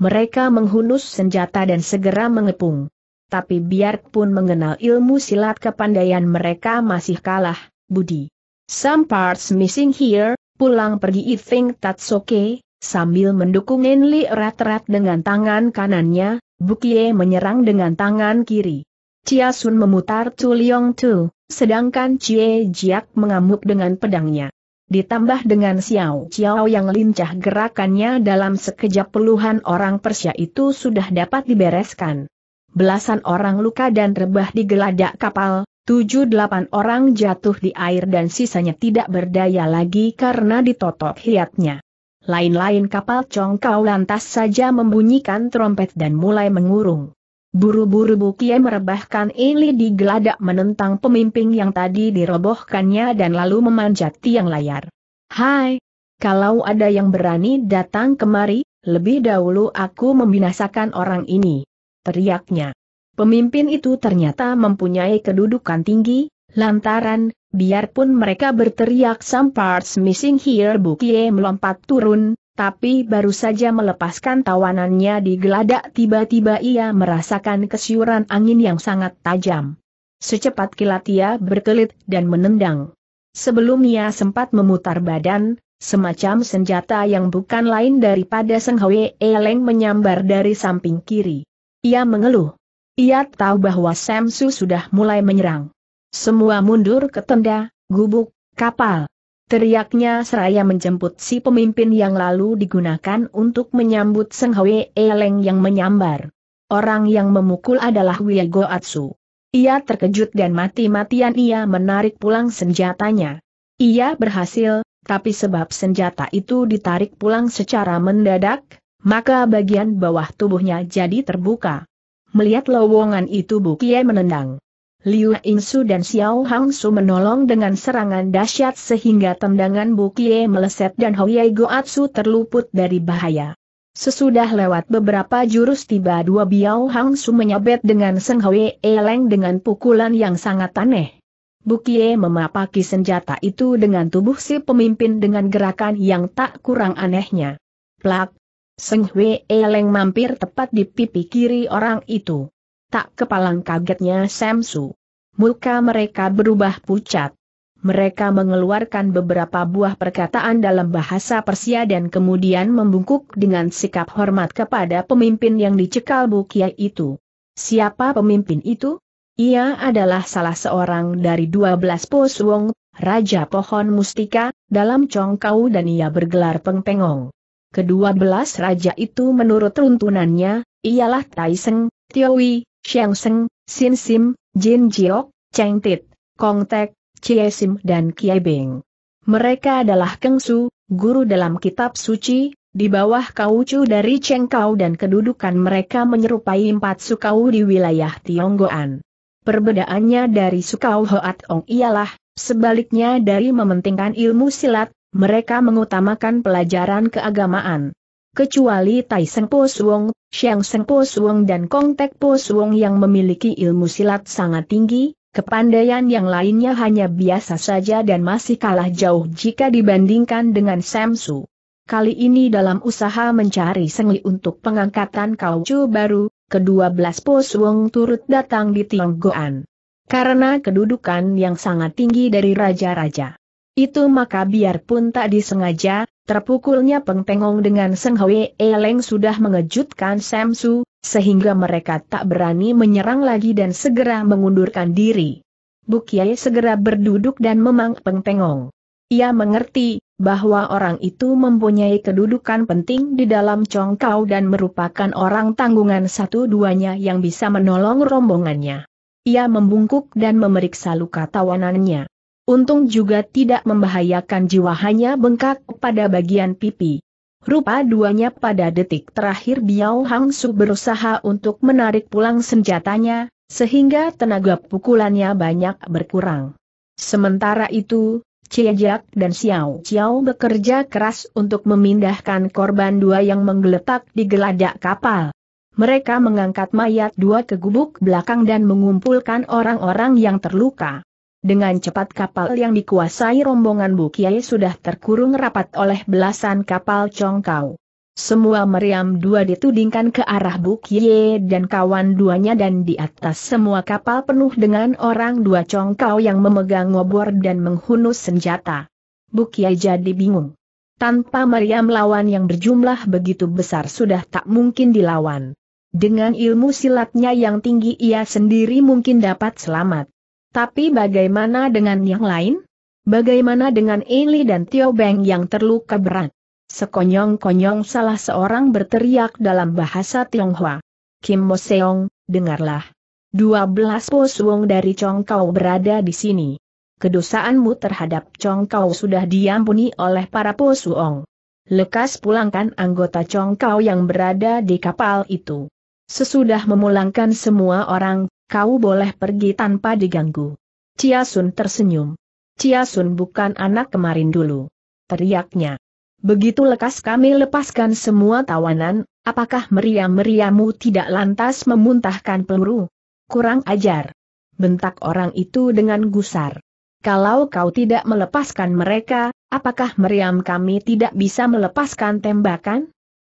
Mereka menghunus senjata dan segera mengepung. Tapi biarpun mengenal ilmu silat kepandaian mereka masih kalah, Budi. Some parts missing here, pulang pergi that's okay, sambil mendukung Enli erat-erat dengan tangan kanannya, Bukie menyerang dengan tangan kiri. Chia Sun memutar Tu Liong Tu, sedangkan Chie Jiak mengamuk dengan pedangnya. Ditambah dengan Xiao Xiao yang lincah gerakannya dalam sekejap puluhan orang Persia itu sudah dapat dibereskan. Belasan orang luka dan rebah di geladak kapal, Tujuh delapan orang jatuh di air dan sisanya tidak berdaya lagi karena ditotok hiatnya. Lain-lain kapal congkau lantas saja membunyikan trompet dan mulai mengurung. Buru-buru Bukie merebahkan Eli di geladak menentang pemimpin yang tadi dirobohkannya dan lalu memanjat tiang layar. Hai! Kalau ada yang berani datang kemari, lebih dahulu aku membinasakan orang ini. Teriaknya. Pemimpin itu ternyata mempunyai kedudukan tinggi, lantaran, biarpun mereka berteriak some missing here Bukie melompat turun, tapi baru saja melepaskan tawanannya di geladak tiba-tiba ia merasakan kesiuran angin yang sangat tajam. Secepat kilat ia berkelit dan menendang. Sebelum ia sempat memutar badan, semacam senjata yang bukan lain daripada Seng Hwe Eleng menyambar dari samping kiri. Ia mengeluh. Ia tahu bahwa Samsu sudah mulai menyerang. Semua mundur ke tenda, gubuk, kapal. Teriaknya seraya menjemput si pemimpin yang lalu digunakan untuk menyambut Seng Hwe Eleng yang menyambar. Orang yang memukul adalah Wiego Atsu. Ia terkejut dan mati-matian ia menarik pulang senjatanya. Ia berhasil, tapi sebab senjata itu ditarik pulang secara mendadak, maka bagian bawah tubuhnya jadi terbuka. Melihat lowongan itu Bukie menendang. Liu Insu dan Xiao Hangsu menolong dengan serangan dahsyat sehingga tendangan Bukie meleset dan Hoye Goatsu terluput dari bahaya. Sesudah lewat beberapa jurus tiba dua Biao Hangsu menyabet dengan Seng Hwee Eleng dengan pukulan yang sangat aneh. Bukie memapaki senjata itu dengan tubuh si pemimpin dengan gerakan yang tak kurang anehnya. Plak, Seng Hwe Eleng mampir tepat di pipi kiri orang itu. Tak kepalang kagetnya Samsu. Muka mereka berubah pucat. Mereka mengeluarkan beberapa buah perkataan dalam bahasa Persia dan kemudian membungkuk dengan sikap hormat kepada pemimpin yang dicekal Bukia itu. Siapa pemimpin itu? Ia adalah salah seorang dari dua 12 poswong, Raja Pohon Mustika, dalam Chongkau dan ia bergelar Pengpengong. Kedua belas raja itu menurut runtunannya, ialah Tai Seng, Tiawi, Xiang Seng, Sin Sim, Jin Jiok, Cheng Tit, Kong Tek, Chie Sim dan Kiai Beng. Mereka adalah Keng Su, guru dalam kitab suci, di bawah kaucu dari Cheng Kau dan kedudukan mereka menyerupai empat sukau di wilayah Tionggoan. Perbedaannya dari sukau Hoat Ong ialah, sebaliknya dari mementingkan ilmu silat, mereka mengutamakan pelajaran keagamaan. Kecuali Tai Seng Po Suong, Xiang Seng Po Suong dan Kong Tek Po Suong yang memiliki ilmu silat sangat tinggi, kepandaian yang lainnya hanya biasa saja dan masih kalah jauh jika dibandingkan dengan Sam Su. Kali ini dalam usaha mencari Sengli untuk pengangkatan Chu baru, kedua belas Po Suong turut datang di Tionggoan karena kedudukan yang sangat tinggi dari raja-raja. Itu maka biarpun tak disengaja, terpukulnya Peng Pengong dengan Seng Hwe Eleng sudah mengejutkan Sam Samsu, sehingga mereka tak berani menyerang lagi dan segera mengundurkan diri. Bukyai segera berduduk dan memang Peng Pengong. Ia mengerti bahwa orang itu mempunyai kedudukan penting di dalam Congkau dan merupakan orang tanggungan satu-duanya yang bisa menolong rombongannya. Ia membungkuk dan memeriksa luka tawanannya. Untung juga tidak membahayakan jiwa hanya bengkak pada bagian pipi. Rupa duanya pada detik terakhir Biao Hangsu berusaha untuk menarik pulang senjatanya, sehingga tenaga pukulannya banyak berkurang. Sementara itu, Ciejak dan Xiao Xiao bekerja keras untuk memindahkan korban dua yang menggeletak di geladak kapal. Mereka mengangkat mayat dua ke gubuk belakang dan mengumpulkan orang-orang yang terluka. Dengan cepat kapal yang dikuasai rombongan Bukiai sudah terkurung rapat oleh belasan kapal congkau. Semua meriam dua ditudingkan ke arah Bukiye dan kawan duanya dan di atas semua kapal penuh dengan orang dua congkau yang memegang obor dan menghunus senjata. Bukiai jadi bingung. Tanpa meriam lawan yang berjumlah begitu besar sudah tak mungkin dilawan. Dengan ilmu silatnya yang tinggi ia sendiri mungkin dapat selamat. Tapi bagaimana dengan yang lain? Bagaimana dengan Eli dan Tio Beng yang terluka berat? Sekonyong-konyong salah seorang berteriak dalam bahasa Tionghoa. Kim Mo Seong, dengarlah. 12 posuong dari Chong Kau berada di sini. Kedosaanmu terhadap Chong Kau sudah diampuni oleh para posuong. Lekas pulangkan anggota Chong Kau yang berada di kapal itu. Sesudah memulangkan semua orang, kau boleh pergi tanpa diganggu. Chia Sun tersenyum. Chia Sun bukan anak kemarin dulu. Teriaknya. Begitu lekas kami lepaskan semua tawanan, apakah meriam-meriamu tidak lantas memuntahkan peluru? Kurang ajar. Bentak orang itu dengan gusar. Kalau kau tidak melepaskan mereka, apakah meriam kami tidak bisa melepaskan tembakan?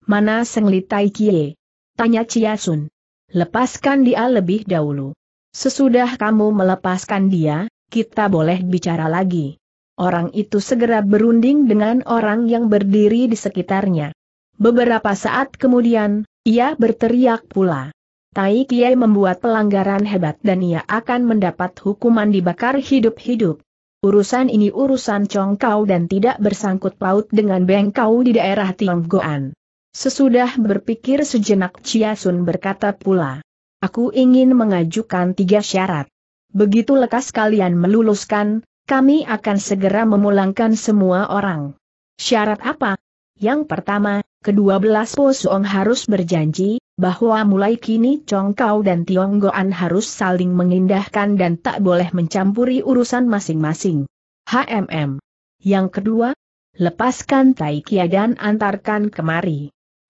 Mana senglitai Kie? Tanya Chia Sun. Lepaskan dia lebih dahulu. Sesudah kamu melepaskan dia, kita boleh bicara lagi. Orang itu segera berunding dengan orang yang berdiri di sekitarnya. Beberapa saat kemudian, ia berteriak pula. Tai Kiai membuat pelanggaran hebat dan ia akan mendapat hukuman dibakar hidup-hidup. Urusan ini urusan Chong Kau dan tidak bersangkut paut dengan Beng Kau di daerah Tionggoan. Sesudah berpikir sejenak Chia Sun berkata pula. Aku ingin mengajukan tiga syarat. Begitu lekas kalian meluluskan, kami akan segera memulangkan semua orang. Syarat apa? Yang pertama, kedua belas posuong harus berjanji, bahwa mulai kini Chong Kau dan Tiong Goan harus saling mengindahkan dan tak boleh mencampuri urusan masing-masing. HMM. Yang kedua, lepaskan Tai Kia dan antarkan kemari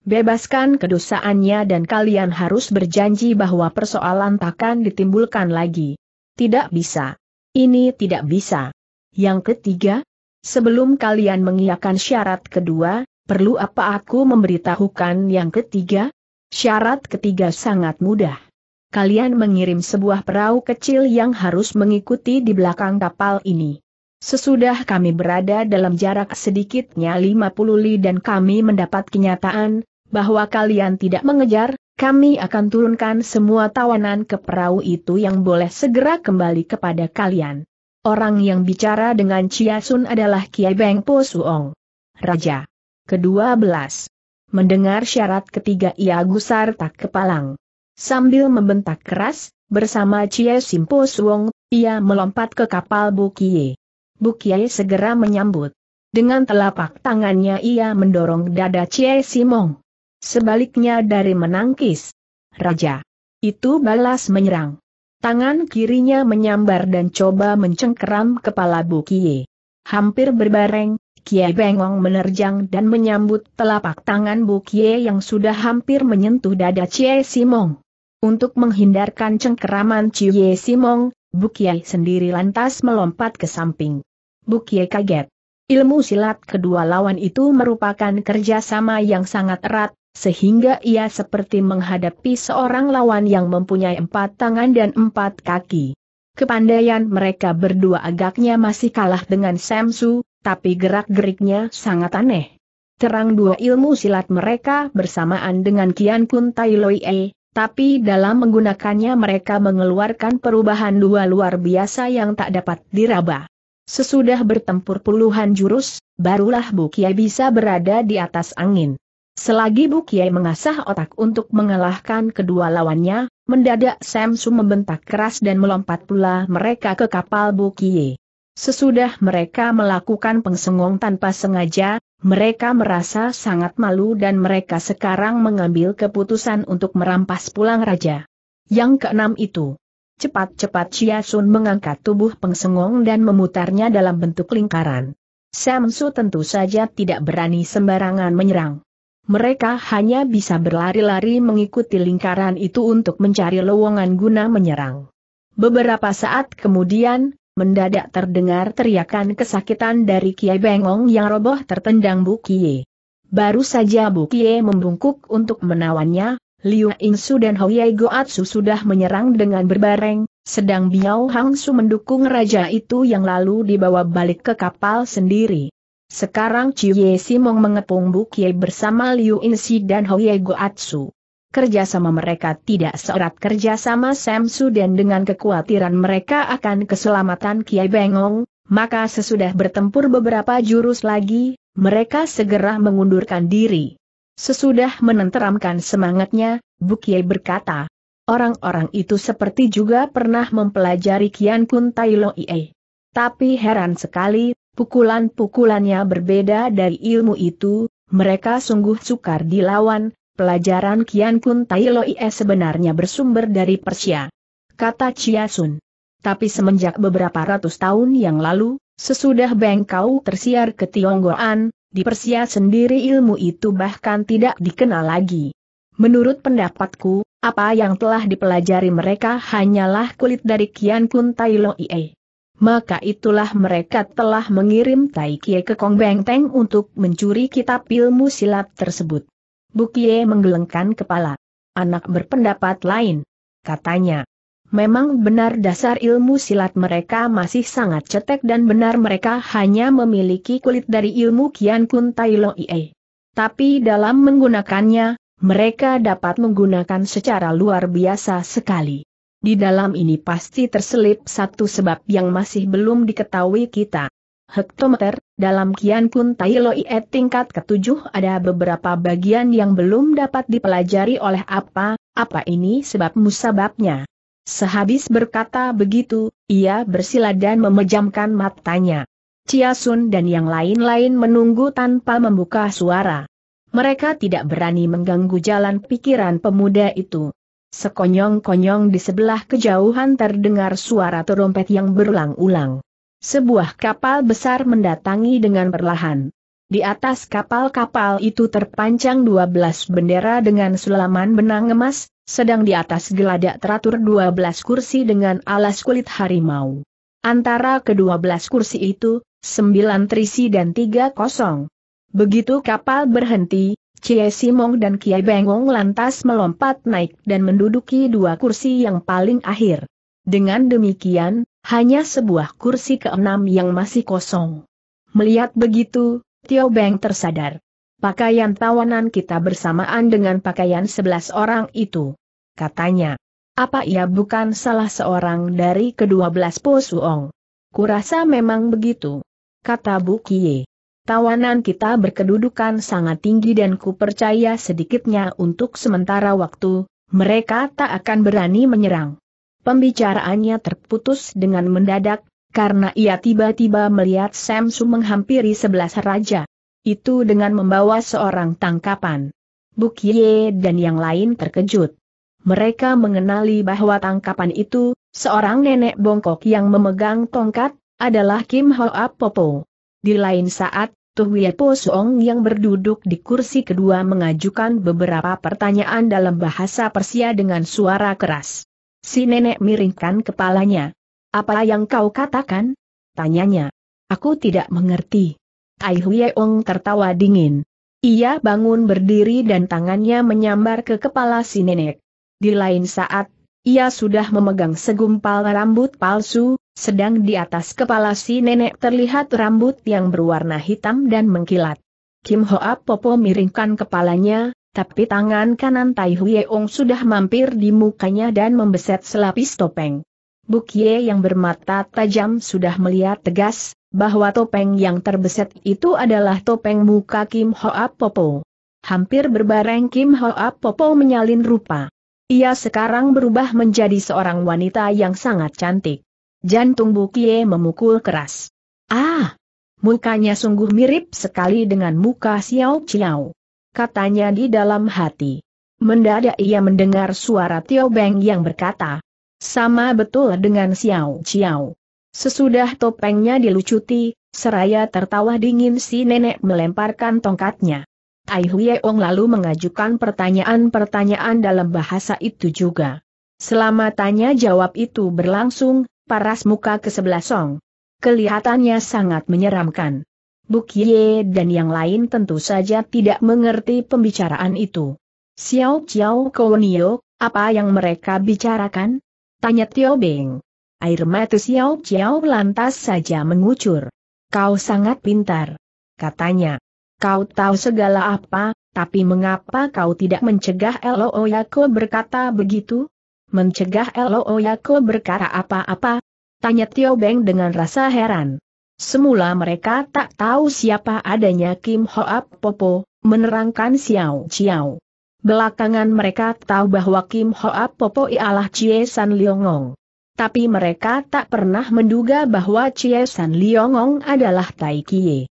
bebaskan kedosaannya dan kalian harus berjanji bahwa persoalan takkan ditimbulkan lagi. Tidak bisa. Ini tidak bisa. Yang ketiga, sebelum kalian mengiakan syarat kedua, perlu apa aku memberitahukan yang ketiga? Syarat ketiga sangat mudah. Kalian mengirim sebuah perahu kecil yang harus mengikuti di belakang kapal ini. Sesudah kami berada dalam jarak sedikitnya 50 li dan kami mendapat kenyataan, bahwa kalian tidak mengejar, kami akan turunkan semua tawanan ke perahu itu yang boleh segera kembali kepada kalian. Orang yang bicara dengan Chia Sun adalah Kiai Beng Po Suong. Raja. Kedua belas. Mendengar syarat ketiga ia gusar tak kepalang. Sambil membentak keras, bersama Chia Sim Po Suong, ia melompat ke kapal Bukie. Bukie segera menyambut. Dengan telapak tangannya ia mendorong dada Chia Simong. Sebaliknya dari menangkis. Raja. Itu balas menyerang. Tangan kirinya menyambar dan coba mencengkeram kepala Bukie. Hampir berbareng, Kie Bengong menerjang dan menyambut telapak tangan Bukie yang sudah hampir menyentuh dada Cie Simong. Untuk menghindarkan cengkeraman Cie Simong, Bukie sendiri lantas melompat ke samping. Bu Bukie kaget. Ilmu silat kedua lawan itu merupakan kerjasama yang sangat erat, sehingga ia seperti menghadapi seorang lawan yang mempunyai empat tangan dan empat kaki. Kepandaian mereka berdua agaknya masih kalah dengan Samsu, tapi gerak-geriknya sangat aneh. Terang dua ilmu silat mereka bersamaan dengan Kian Kun Tai Loi E, tapi dalam menggunakannya mereka mengeluarkan perubahan dua luar biasa yang tak dapat diraba. Sesudah bertempur puluhan jurus, barulah Bukia bisa berada di atas angin. Selagi Bu Kiai mengasah otak untuk mengalahkan kedua lawannya, mendadak Samsu membentak keras dan melompat pula mereka ke kapal Bu Kiai. Sesudah mereka melakukan pengsengong tanpa sengaja, mereka merasa sangat malu dan mereka sekarang mengambil keputusan untuk merampas pulang raja. Yang keenam itu. Cepat-cepat Chia Sun mengangkat tubuh pengsengong dan memutarnya dalam bentuk lingkaran. Samsu tentu saja tidak berani sembarangan menyerang mereka hanya bisa berlari-lari mengikuti lingkaran itu untuk mencari lowongan guna menyerang. Beberapa saat kemudian, mendadak terdengar teriakan kesakitan dari Kiai Bengong yang roboh tertendang Bu Kie. Baru saja Bu Kie membungkuk untuk menawannya, Liu Insu dan Hoyai Goatsu sudah menyerang dengan berbareng, sedang Biao Hangsu mendukung raja itu yang lalu dibawa balik ke kapal sendiri. Sekarang Ye Simong mengepung Bukie bersama Liu Insi dan Ye Goatsu. Kerjasama mereka tidak seerat kerjasama Samsu dan dengan kekhawatiran mereka akan keselamatan Kiai Bengong, maka sesudah bertempur beberapa jurus lagi, mereka segera mengundurkan diri. Sesudah menenteramkan semangatnya, Kiai berkata, orang-orang itu seperti juga pernah mempelajari Kian Kun Tai Loie. Tapi heran sekali, Pukulan-pukulannya berbeda dari ilmu itu, mereka sungguh sukar dilawan, pelajaran Kian Kun Tai Ie sebenarnya bersumber dari Persia. Kata Chia Sun. Tapi semenjak beberapa ratus tahun yang lalu, sesudah Bengkau tersiar ke Tionggoan, di Persia sendiri ilmu itu bahkan tidak dikenal lagi. Menurut pendapatku, apa yang telah dipelajari mereka hanyalah kulit dari Kian Kun Tai Ie maka itulah mereka telah mengirim Taikie ke Kong Beng Teng untuk mencuri kitab ilmu silat tersebut. Bukie menggelengkan kepala. Anak berpendapat lain. Katanya, memang benar dasar ilmu silat mereka masih sangat cetek dan benar mereka hanya memiliki kulit dari ilmu Kian Kun Tai Lo Ie. Tapi dalam menggunakannya, mereka dapat menggunakan secara luar biasa sekali. Di dalam ini pasti terselip satu sebab yang masih belum diketahui kita. Hektometer, dalam Kian Kun Tai Loiet tingkat ketujuh ada beberapa bagian yang belum dapat dipelajari oleh apa, apa ini sebab musababnya. Sehabis berkata begitu, ia bersila dan memejamkan matanya. Chia Sun dan yang lain-lain menunggu tanpa membuka suara. Mereka tidak berani mengganggu jalan pikiran pemuda itu. Sekonyong-konyong di sebelah kejauhan terdengar suara terompet yang berulang-ulang. Sebuah kapal besar mendatangi dengan perlahan. Di atas kapal-kapal itu terpancang 12 bendera dengan sulaman benang emas, sedang di atas geladak teratur 12 kursi dengan alas kulit harimau. Antara kedua belas kursi itu, sembilan terisi dan tiga kosong. Begitu kapal berhenti, Cie Simong dan Kiai Bengong lantas melompat naik dan menduduki dua kursi yang paling akhir. Dengan demikian, hanya sebuah kursi keenam yang masih kosong. Melihat begitu, Tio Beng tersadar. Pakaian tawanan kita bersamaan dengan pakaian sebelas orang itu. Katanya, apa ia bukan salah seorang dari kedua belas posuong? Kurasa memang begitu. Kata Bu Kie tawanan kita berkedudukan sangat tinggi dan ku percaya sedikitnya untuk sementara waktu, mereka tak akan berani menyerang. Pembicaraannya terputus dengan mendadak, karena ia tiba-tiba melihat Samsu menghampiri sebelas raja. Itu dengan membawa seorang tangkapan. Bukye dan yang lain terkejut. Mereka mengenali bahwa tangkapan itu, seorang nenek bongkok yang memegang tongkat, adalah Kim Hoa Popo. Di lain saat, Tuhuyepo Soong yang berduduk di kursi kedua mengajukan beberapa pertanyaan dalam bahasa Persia dengan suara keras. Si nenek miringkan kepalanya. Apa yang kau katakan? Tanyanya. Aku tidak mengerti. Ai Huyeong tertawa dingin. Ia bangun berdiri dan tangannya menyambar ke kepala si nenek. Di lain saat, ia sudah memegang segumpal rambut palsu, sedang di atas kepala si nenek terlihat rambut yang berwarna hitam dan mengkilat. Kim Hoa Popo miringkan kepalanya, tapi tangan kanan Tai Huyeong sudah mampir di mukanya dan membeset selapis topeng. Ye yang bermata tajam sudah melihat tegas, bahwa topeng yang terbeset itu adalah topeng muka Kim Hoa Popo. Hampir berbareng Kim Hoa Popo menyalin rupa. Ia sekarang berubah menjadi seorang wanita yang sangat cantik. Jantung Bukie memukul keras. Ah! Mukanya sungguh mirip sekali dengan muka Xiao Xiao. Katanya di dalam hati. Mendadak ia mendengar suara Tio Beng yang berkata. Sama betul dengan Xiao Xiao. Sesudah topengnya dilucuti, seraya tertawa dingin si nenek melemparkan tongkatnya. Tai Huyeong lalu mengajukan pertanyaan-pertanyaan dalam bahasa itu juga. Selama tanya jawab itu berlangsung, paras muka ke sebelah Song. Kelihatannya sangat menyeramkan. Buk Ye dan yang lain tentu saja tidak mengerti pembicaraan itu. Xiao Xiao Kowenio, apa yang mereka bicarakan? Tanya Tio Beng. Air mata Xiao Xiao lantas saja mengucur. Kau sangat pintar. Katanya. Kau tahu segala apa, tapi mengapa kau tidak mencegah Lo Oyako berkata begitu? mencegah Loo Yako berkara apa-apa? Tanya Tio Beng dengan rasa heran. Semula mereka tak tahu siapa adanya Kim Hoap Popo, menerangkan Xiao Xiao. Belakangan mereka tahu bahwa Kim Hoap Popo ialah Chie San Liongong. Tapi mereka tak pernah menduga bahwa Chie San Liongong adalah Tai Kie.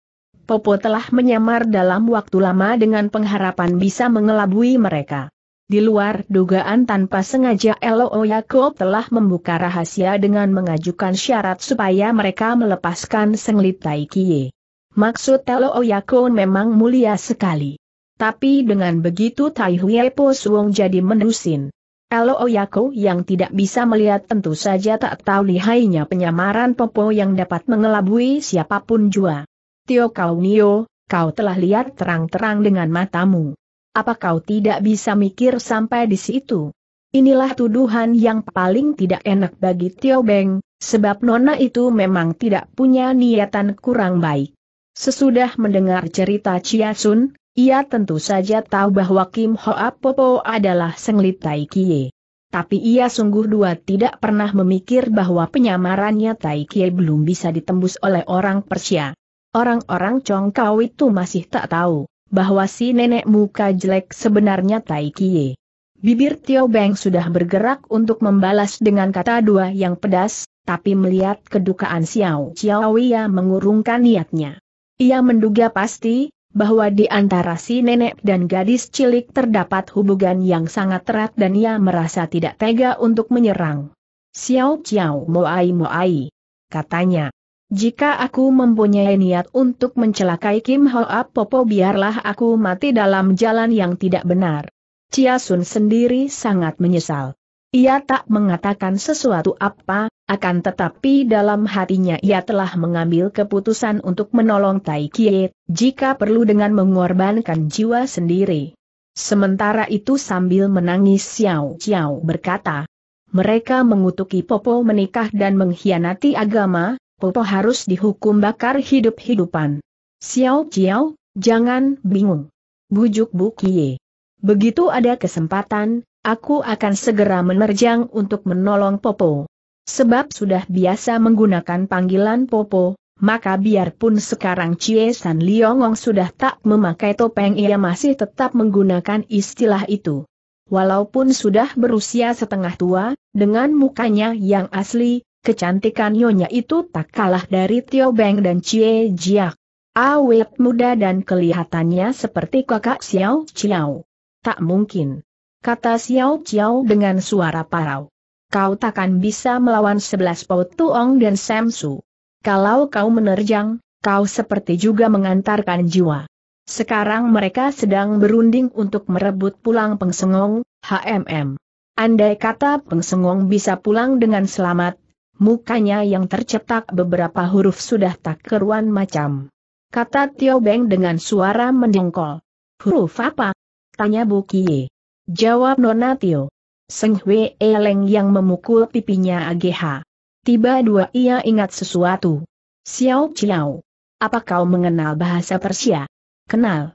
Popo telah menyamar dalam waktu lama dengan pengharapan bisa mengelabui mereka. Di luar dugaan tanpa sengaja Elo Yakob telah membuka rahasia dengan mengajukan syarat supaya mereka melepaskan Senglit Kie. Maksud Elo Yakob memang mulia sekali. Tapi dengan begitu Tai Hue Po Suong jadi mendusin. Elo Oyako yang tidak bisa melihat tentu saja tak tahu lihainya penyamaran Popo yang dapat mengelabui siapapun jua. Tio Kau Nio, kau telah lihat terang-terang dengan matamu. Apa kau tidak bisa mikir sampai di situ? Inilah tuduhan yang paling tidak enak bagi Tio Beng, sebab Nona itu memang tidak punya niatan kurang baik. Sesudah mendengar cerita Chia Sun, ia tentu saja tahu bahwa Kim Hoa Popo adalah Senglit Tai Kie. Tapi ia sungguh dua tidak pernah memikir bahwa penyamarannya Tai Kie belum bisa ditembus oleh orang Persia. Orang-orang Congkau itu masih tak tahu bahwa si nenek muka jelek sebenarnya Tai Kie. Bibir Tio Beng sudah bergerak untuk membalas dengan kata dua yang pedas, tapi melihat kedukaan Xiao Xiao Chiaoya mengurungkan niatnya. Ia menduga pasti, bahwa di antara si nenek dan gadis cilik terdapat hubungan yang sangat erat dan ia merasa tidak tega untuk menyerang. Xiao Xiao Moai Moai. Katanya, jika aku mempunyai niat untuk mencelakai Kim Hoa Popo biarlah aku mati dalam jalan yang tidak benar. Chia Sun sendiri sangat menyesal. Ia tak mengatakan sesuatu apa, akan tetapi dalam hatinya ia telah mengambil keputusan untuk menolong Tai Kie, jika perlu dengan mengorbankan jiwa sendiri. Sementara itu sambil menangis Xiao Xiao berkata, mereka mengutuki Popo menikah dan mengkhianati agama, Popo harus dihukum bakar hidup-hidupan. Xiao Jiao, jangan bingung. Bujuk Bu Kie. Begitu ada kesempatan, aku akan segera menerjang untuk menolong Popo. Sebab sudah biasa menggunakan panggilan Popo, maka biarpun sekarang Cie San Liongong sudah tak memakai topeng ia masih tetap menggunakan istilah itu. Walaupun sudah berusia setengah tua, dengan mukanya yang asli, Kecantikan Nyonya itu tak kalah dari Tio Beng dan Cie Jiak. Awet muda dan kelihatannya seperti kakak Xiao Xiao. Tak mungkin. Kata Xiao Xiao dengan suara parau. Kau takkan bisa melawan sebelas Pao Tuong dan Samsu. Kalau kau menerjang, kau seperti juga mengantarkan jiwa. Sekarang mereka sedang berunding untuk merebut pulang Pengsengong, HMM. Andai kata Pengsengong bisa pulang dengan selamat, mukanya yang tercetak beberapa huruf sudah tak keruan macam. Kata Tio Beng dengan suara mendengkol. Huruf apa? Tanya Bu Kie. Jawab Nona Tio. Seng Hwe Eleng yang memukul pipinya AGH. Tiba dua ia ingat sesuatu. Xiao Xiao. Apa kau mengenal bahasa Persia? Kenal.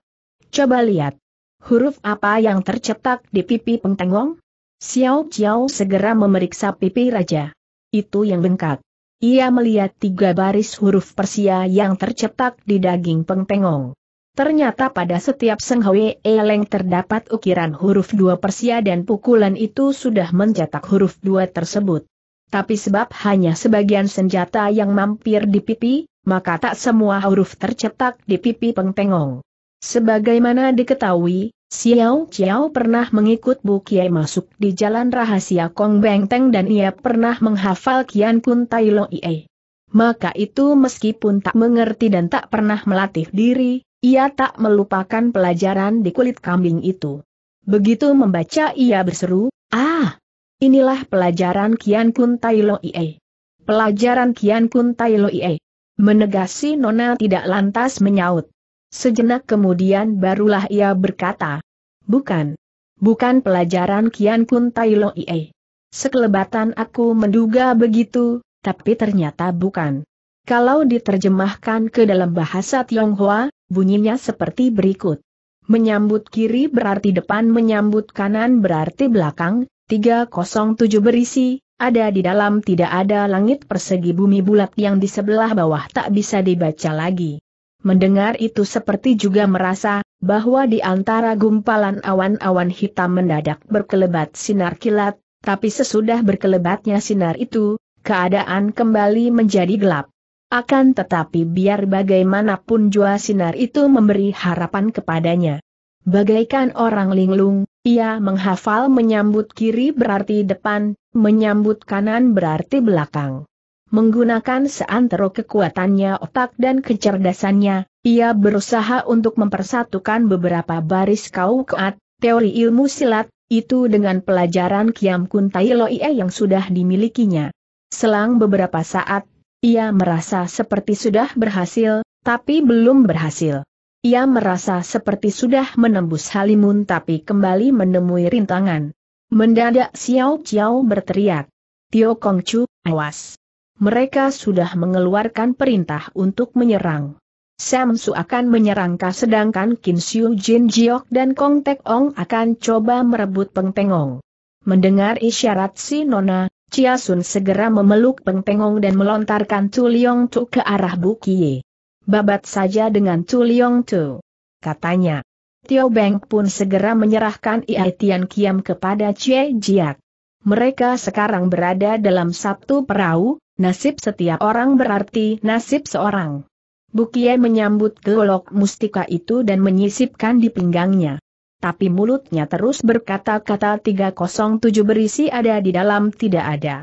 Coba lihat. Huruf apa yang tercetak di pipi Pengtengong? Xiao Xiao segera memeriksa pipi raja. Itu yang bengkak. Ia melihat tiga baris huruf Persia yang tercetak di daging pengpengong. Ternyata pada setiap senghoe eleng terdapat ukiran huruf dua Persia dan pukulan itu sudah mencetak huruf dua tersebut. Tapi sebab hanya sebagian senjata yang mampir di pipi, maka tak semua huruf tercetak di pipi pengpengong. Sebagaimana diketahui, Xiao Xiao pernah mengikut Bu Kiai masuk di jalan rahasia Kong Bengteng dan ia pernah menghafal Kian Kun Tai Lo Ie. Maka itu meskipun tak mengerti dan tak pernah melatih diri, ia tak melupakan pelajaran di kulit kambing itu. Begitu membaca ia berseru, Ah! Inilah pelajaran Kian Kun Tai Lo Ie. Pelajaran Kian Kun Tai Lo Ie. Menegasi Nona tidak lantas menyaut. Sejenak kemudian barulah ia berkata, Bukan. Bukan pelajaran Kian Kun Tai Lo Ie. Sekelebatan aku menduga begitu, tapi ternyata bukan. Kalau diterjemahkan ke dalam bahasa Tionghoa, bunyinya seperti berikut. Menyambut kiri berarti depan menyambut kanan berarti belakang, 307 berisi, ada di dalam tidak ada langit persegi bumi bulat yang di sebelah bawah tak bisa dibaca lagi. Mendengar itu seperti juga merasa, bahwa di antara gumpalan awan-awan hitam mendadak berkelebat sinar kilat, tapi sesudah berkelebatnya sinar itu, keadaan kembali menjadi gelap. Akan tetapi biar bagaimanapun jua sinar itu memberi harapan kepadanya. Bagaikan orang linglung, ia menghafal menyambut kiri berarti depan, menyambut kanan berarti belakang. Menggunakan seantero kekuatannya otak dan kecerdasannya, ia berusaha untuk mempersatukan beberapa baris kau kaukat, teori ilmu silat, itu dengan pelajaran Kiam kun tai Loie yang sudah dimilikinya. Selang beberapa saat, ia merasa seperti sudah berhasil, tapi belum berhasil. Ia merasa seperti sudah menembus Halimun tapi kembali menemui rintangan. Mendadak Xiao Xiao berteriak. Tio Kong Chu, awas mereka sudah mengeluarkan perintah untuk menyerang. Samsu akan menyerang kah, sedangkan Kim Siu Jin Jiok dan Kong Tek Ong akan coba merebut Peng Tengong. Mendengar isyarat si Nona, Chia Sun segera memeluk Peng Tengong dan melontarkan Tu Liong Tu ke arah Bu Kie. Babat saja dengan Tu Liong Tu. Katanya. Tio Beng pun segera menyerahkan Iai Tian Kiam kepada Chie Jiak. Mereka sekarang berada dalam satu perahu, Nasib setiap orang berarti nasib seorang. Bukie menyambut golok mustika itu dan menyisipkan di pinggangnya. Tapi mulutnya terus berkata-kata 307 berisi ada di dalam tidak ada.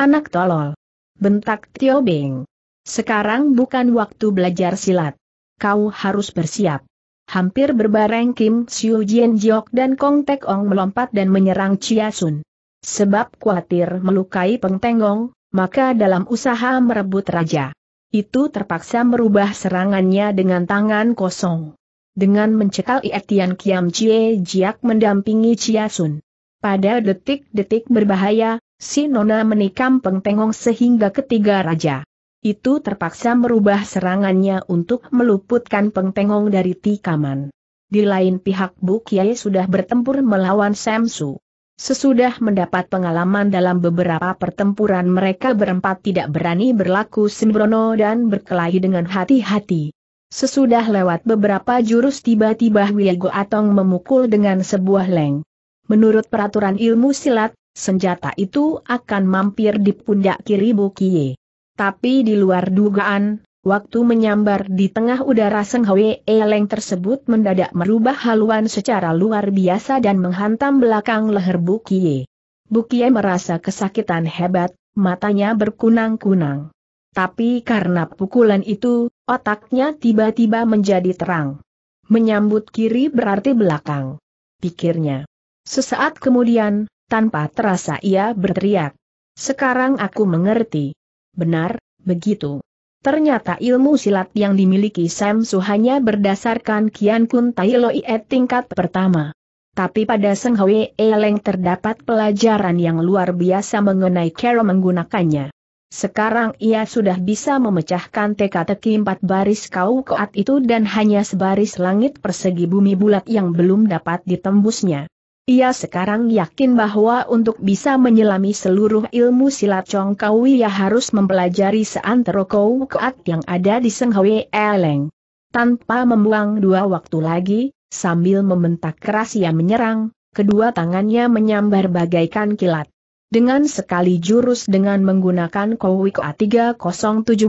Anak tolol. Bentak Tio Bing. Sekarang bukan waktu belajar silat. Kau harus bersiap. Hampir berbareng Kim Siu Jien Jiok dan Kong Tek Ong melompat dan menyerang Chia Sun. Sebab khawatir melukai Peng Tengong, maka dalam usaha merebut raja, itu terpaksa merubah serangannya dengan tangan kosong. Dengan mencekal Ietian Kiam Chie Jiak mendampingi Chia Sun. Pada detik-detik berbahaya, si Nona menikam pengpengong sehingga ketiga raja. Itu terpaksa merubah serangannya untuk meluputkan pengpengong dari tikaman. Di lain pihak Bu Kiai sudah bertempur melawan Samsu. Sesudah mendapat pengalaman dalam beberapa pertempuran mereka berempat tidak berani berlaku sembrono dan berkelahi dengan hati-hati. Sesudah lewat beberapa jurus tiba-tiba Wiego Atong memukul dengan sebuah leng. Menurut peraturan ilmu silat, senjata itu akan mampir di pundak kiri Bukie. Tapi di luar dugaan, Waktu menyambar di tengah udara Seng Hwe Eleng tersebut mendadak merubah haluan secara luar biasa dan menghantam belakang leher Bukie. Bukie merasa kesakitan hebat, matanya berkunang-kunang. Tapi karena pukulan itu, otaknya tiba-tiba menjadi terang. Menyambut kiri berarti belakang. Pikirnya. Sesaat kemudian, tanpa terasa ia berteriak. Sekarang aku mengerti. Benar, begitu. Ternyata ilmu silat yang dimiliki Sam Su hanya berdasarkan Kian Kun Tai Loi tingkat pertama. Tapi pada Seng Hwe Eleng terdapat pelajaran yang luar biasa mengenai cara menggunakannya. Sekarang ia sudah bisa memecahkan teka-teki empat baris kau koat itu dan hanya sebaris langit persegi bumi bulat yang belum dapat ditembusnya. Ia sekarang yakin bahwa untuk bisa menyelami seluruh ilmu silat Chongkawi ia harus mempelajari seantero kou kuat yang ada di Senghawe Eleng. Tanpa membuang dua waktu lagi, sambil membentak keras ia menyerang, kedua tangannya menyambar bagaikan kilat. Dengan sekali jurus dengan menggunakan Kowi Koa 307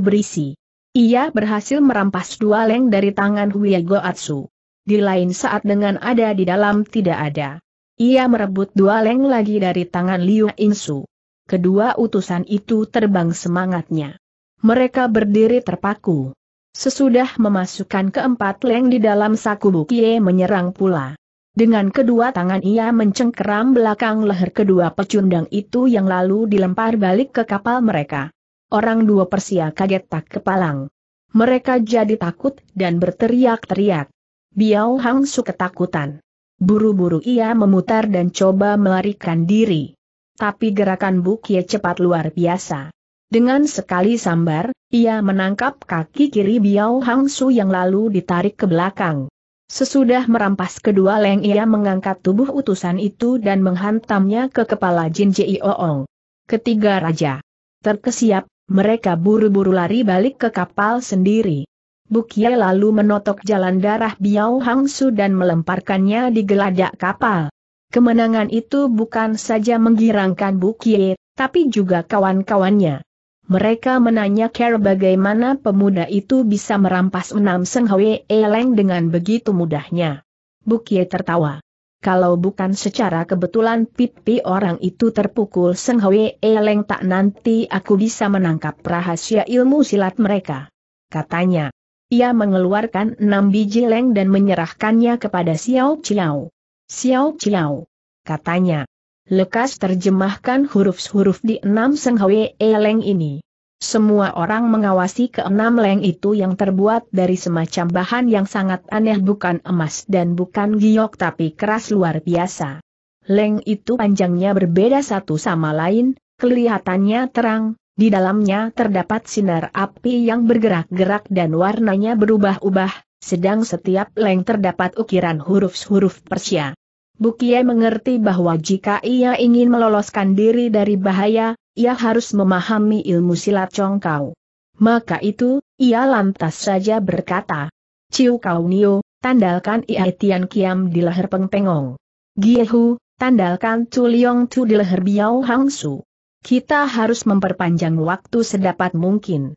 berisi. Ia berhasil merampas dua leng dari tangan Huigo Atsu. Di lain saat dengan ada di dalam tidak ada. Ia merebut dua leng lagi dari tangan Liu Insu. Kedua utusan itu terbang semangatnya. Mereka berdiri terpaku. Sesudah memasukkan keempat leng di dalam saku Bukie menyerang pula. Dengan kedua tangan ia mencengkeram belakang leher kedua pecundang itu yang lalu dilempar balik ke kapal mereka. Orang dua persia kaget tak kepalang. Mereka jadi takut dan berteriak-teriak. Biao Hang Su ketakutan. Buru-buru ia memutar dan coba melarikan diri. Tapi gerakan Bukie cepat luar biasa. Dengan sekali sambar, ia menangkap kaki kiri Biao Hang Su yang lalu ditarik ke belakang. Sesudah merampas kedua leng ia mengangkat tubuh utusan itu dan menghantamnya ke kepala Jin Ji Oong. Ketiga raja. Terkesiap, mereka buru-buru lari balik ke kapal sendiri. Bukie lalu menotok jalan darah Biao Hangsu dan melemparkannya di geladak kapal. Kemenangan itu bukan saja menggirangkan Bukie, tapi juga kawan-kawannya. Mereka menanya Care bagaimana pemuda itu bisa merampas enam Seng Hwe Eleng dengan begitu mudahnya. Bukie tertawa. Kalau bukan secara kebetulan pipi orang itu terpukul Seng Hwe Eleng tak nanti aku bisa menangkap rahasia ilmu silat mereka. Katanya. Ia mengeluarkan enam biji leng dan menyerahkannya kepada Xiao Xiao. Xiao Chiao, Katanya. Lekas terjemahkan huruf-huruf di enam seng e leng ini. Semua orang mengawasi keenam leng itu yang terbuat dari semacam bahan yang sangat aneh bukan emas dan bukan giok tapi keras luar biasa. Leng itu panjangnya berbeda satu sama lain, kelihatannya terang, di dalamnya terdapat sinar api yang bergerak-gerak dan warnanya berubah-ubah, sedang setiap leng terdapat ukiran huruf-huruf Persia. Bukie mengerti bahwa jika ia ingin meloloskan diri dari bahaya, ia harus memahami ilmu silat congkau. Maka itu, ia lantas saja berkata, Ciu Kau Nio, tandalkan Ia Tian Kiam di leher Peng Pengong. Giehu, tandalkan Tu Liong Tu di leher Biao Hang kita harus memperpanjang waktu sedapat mungkin.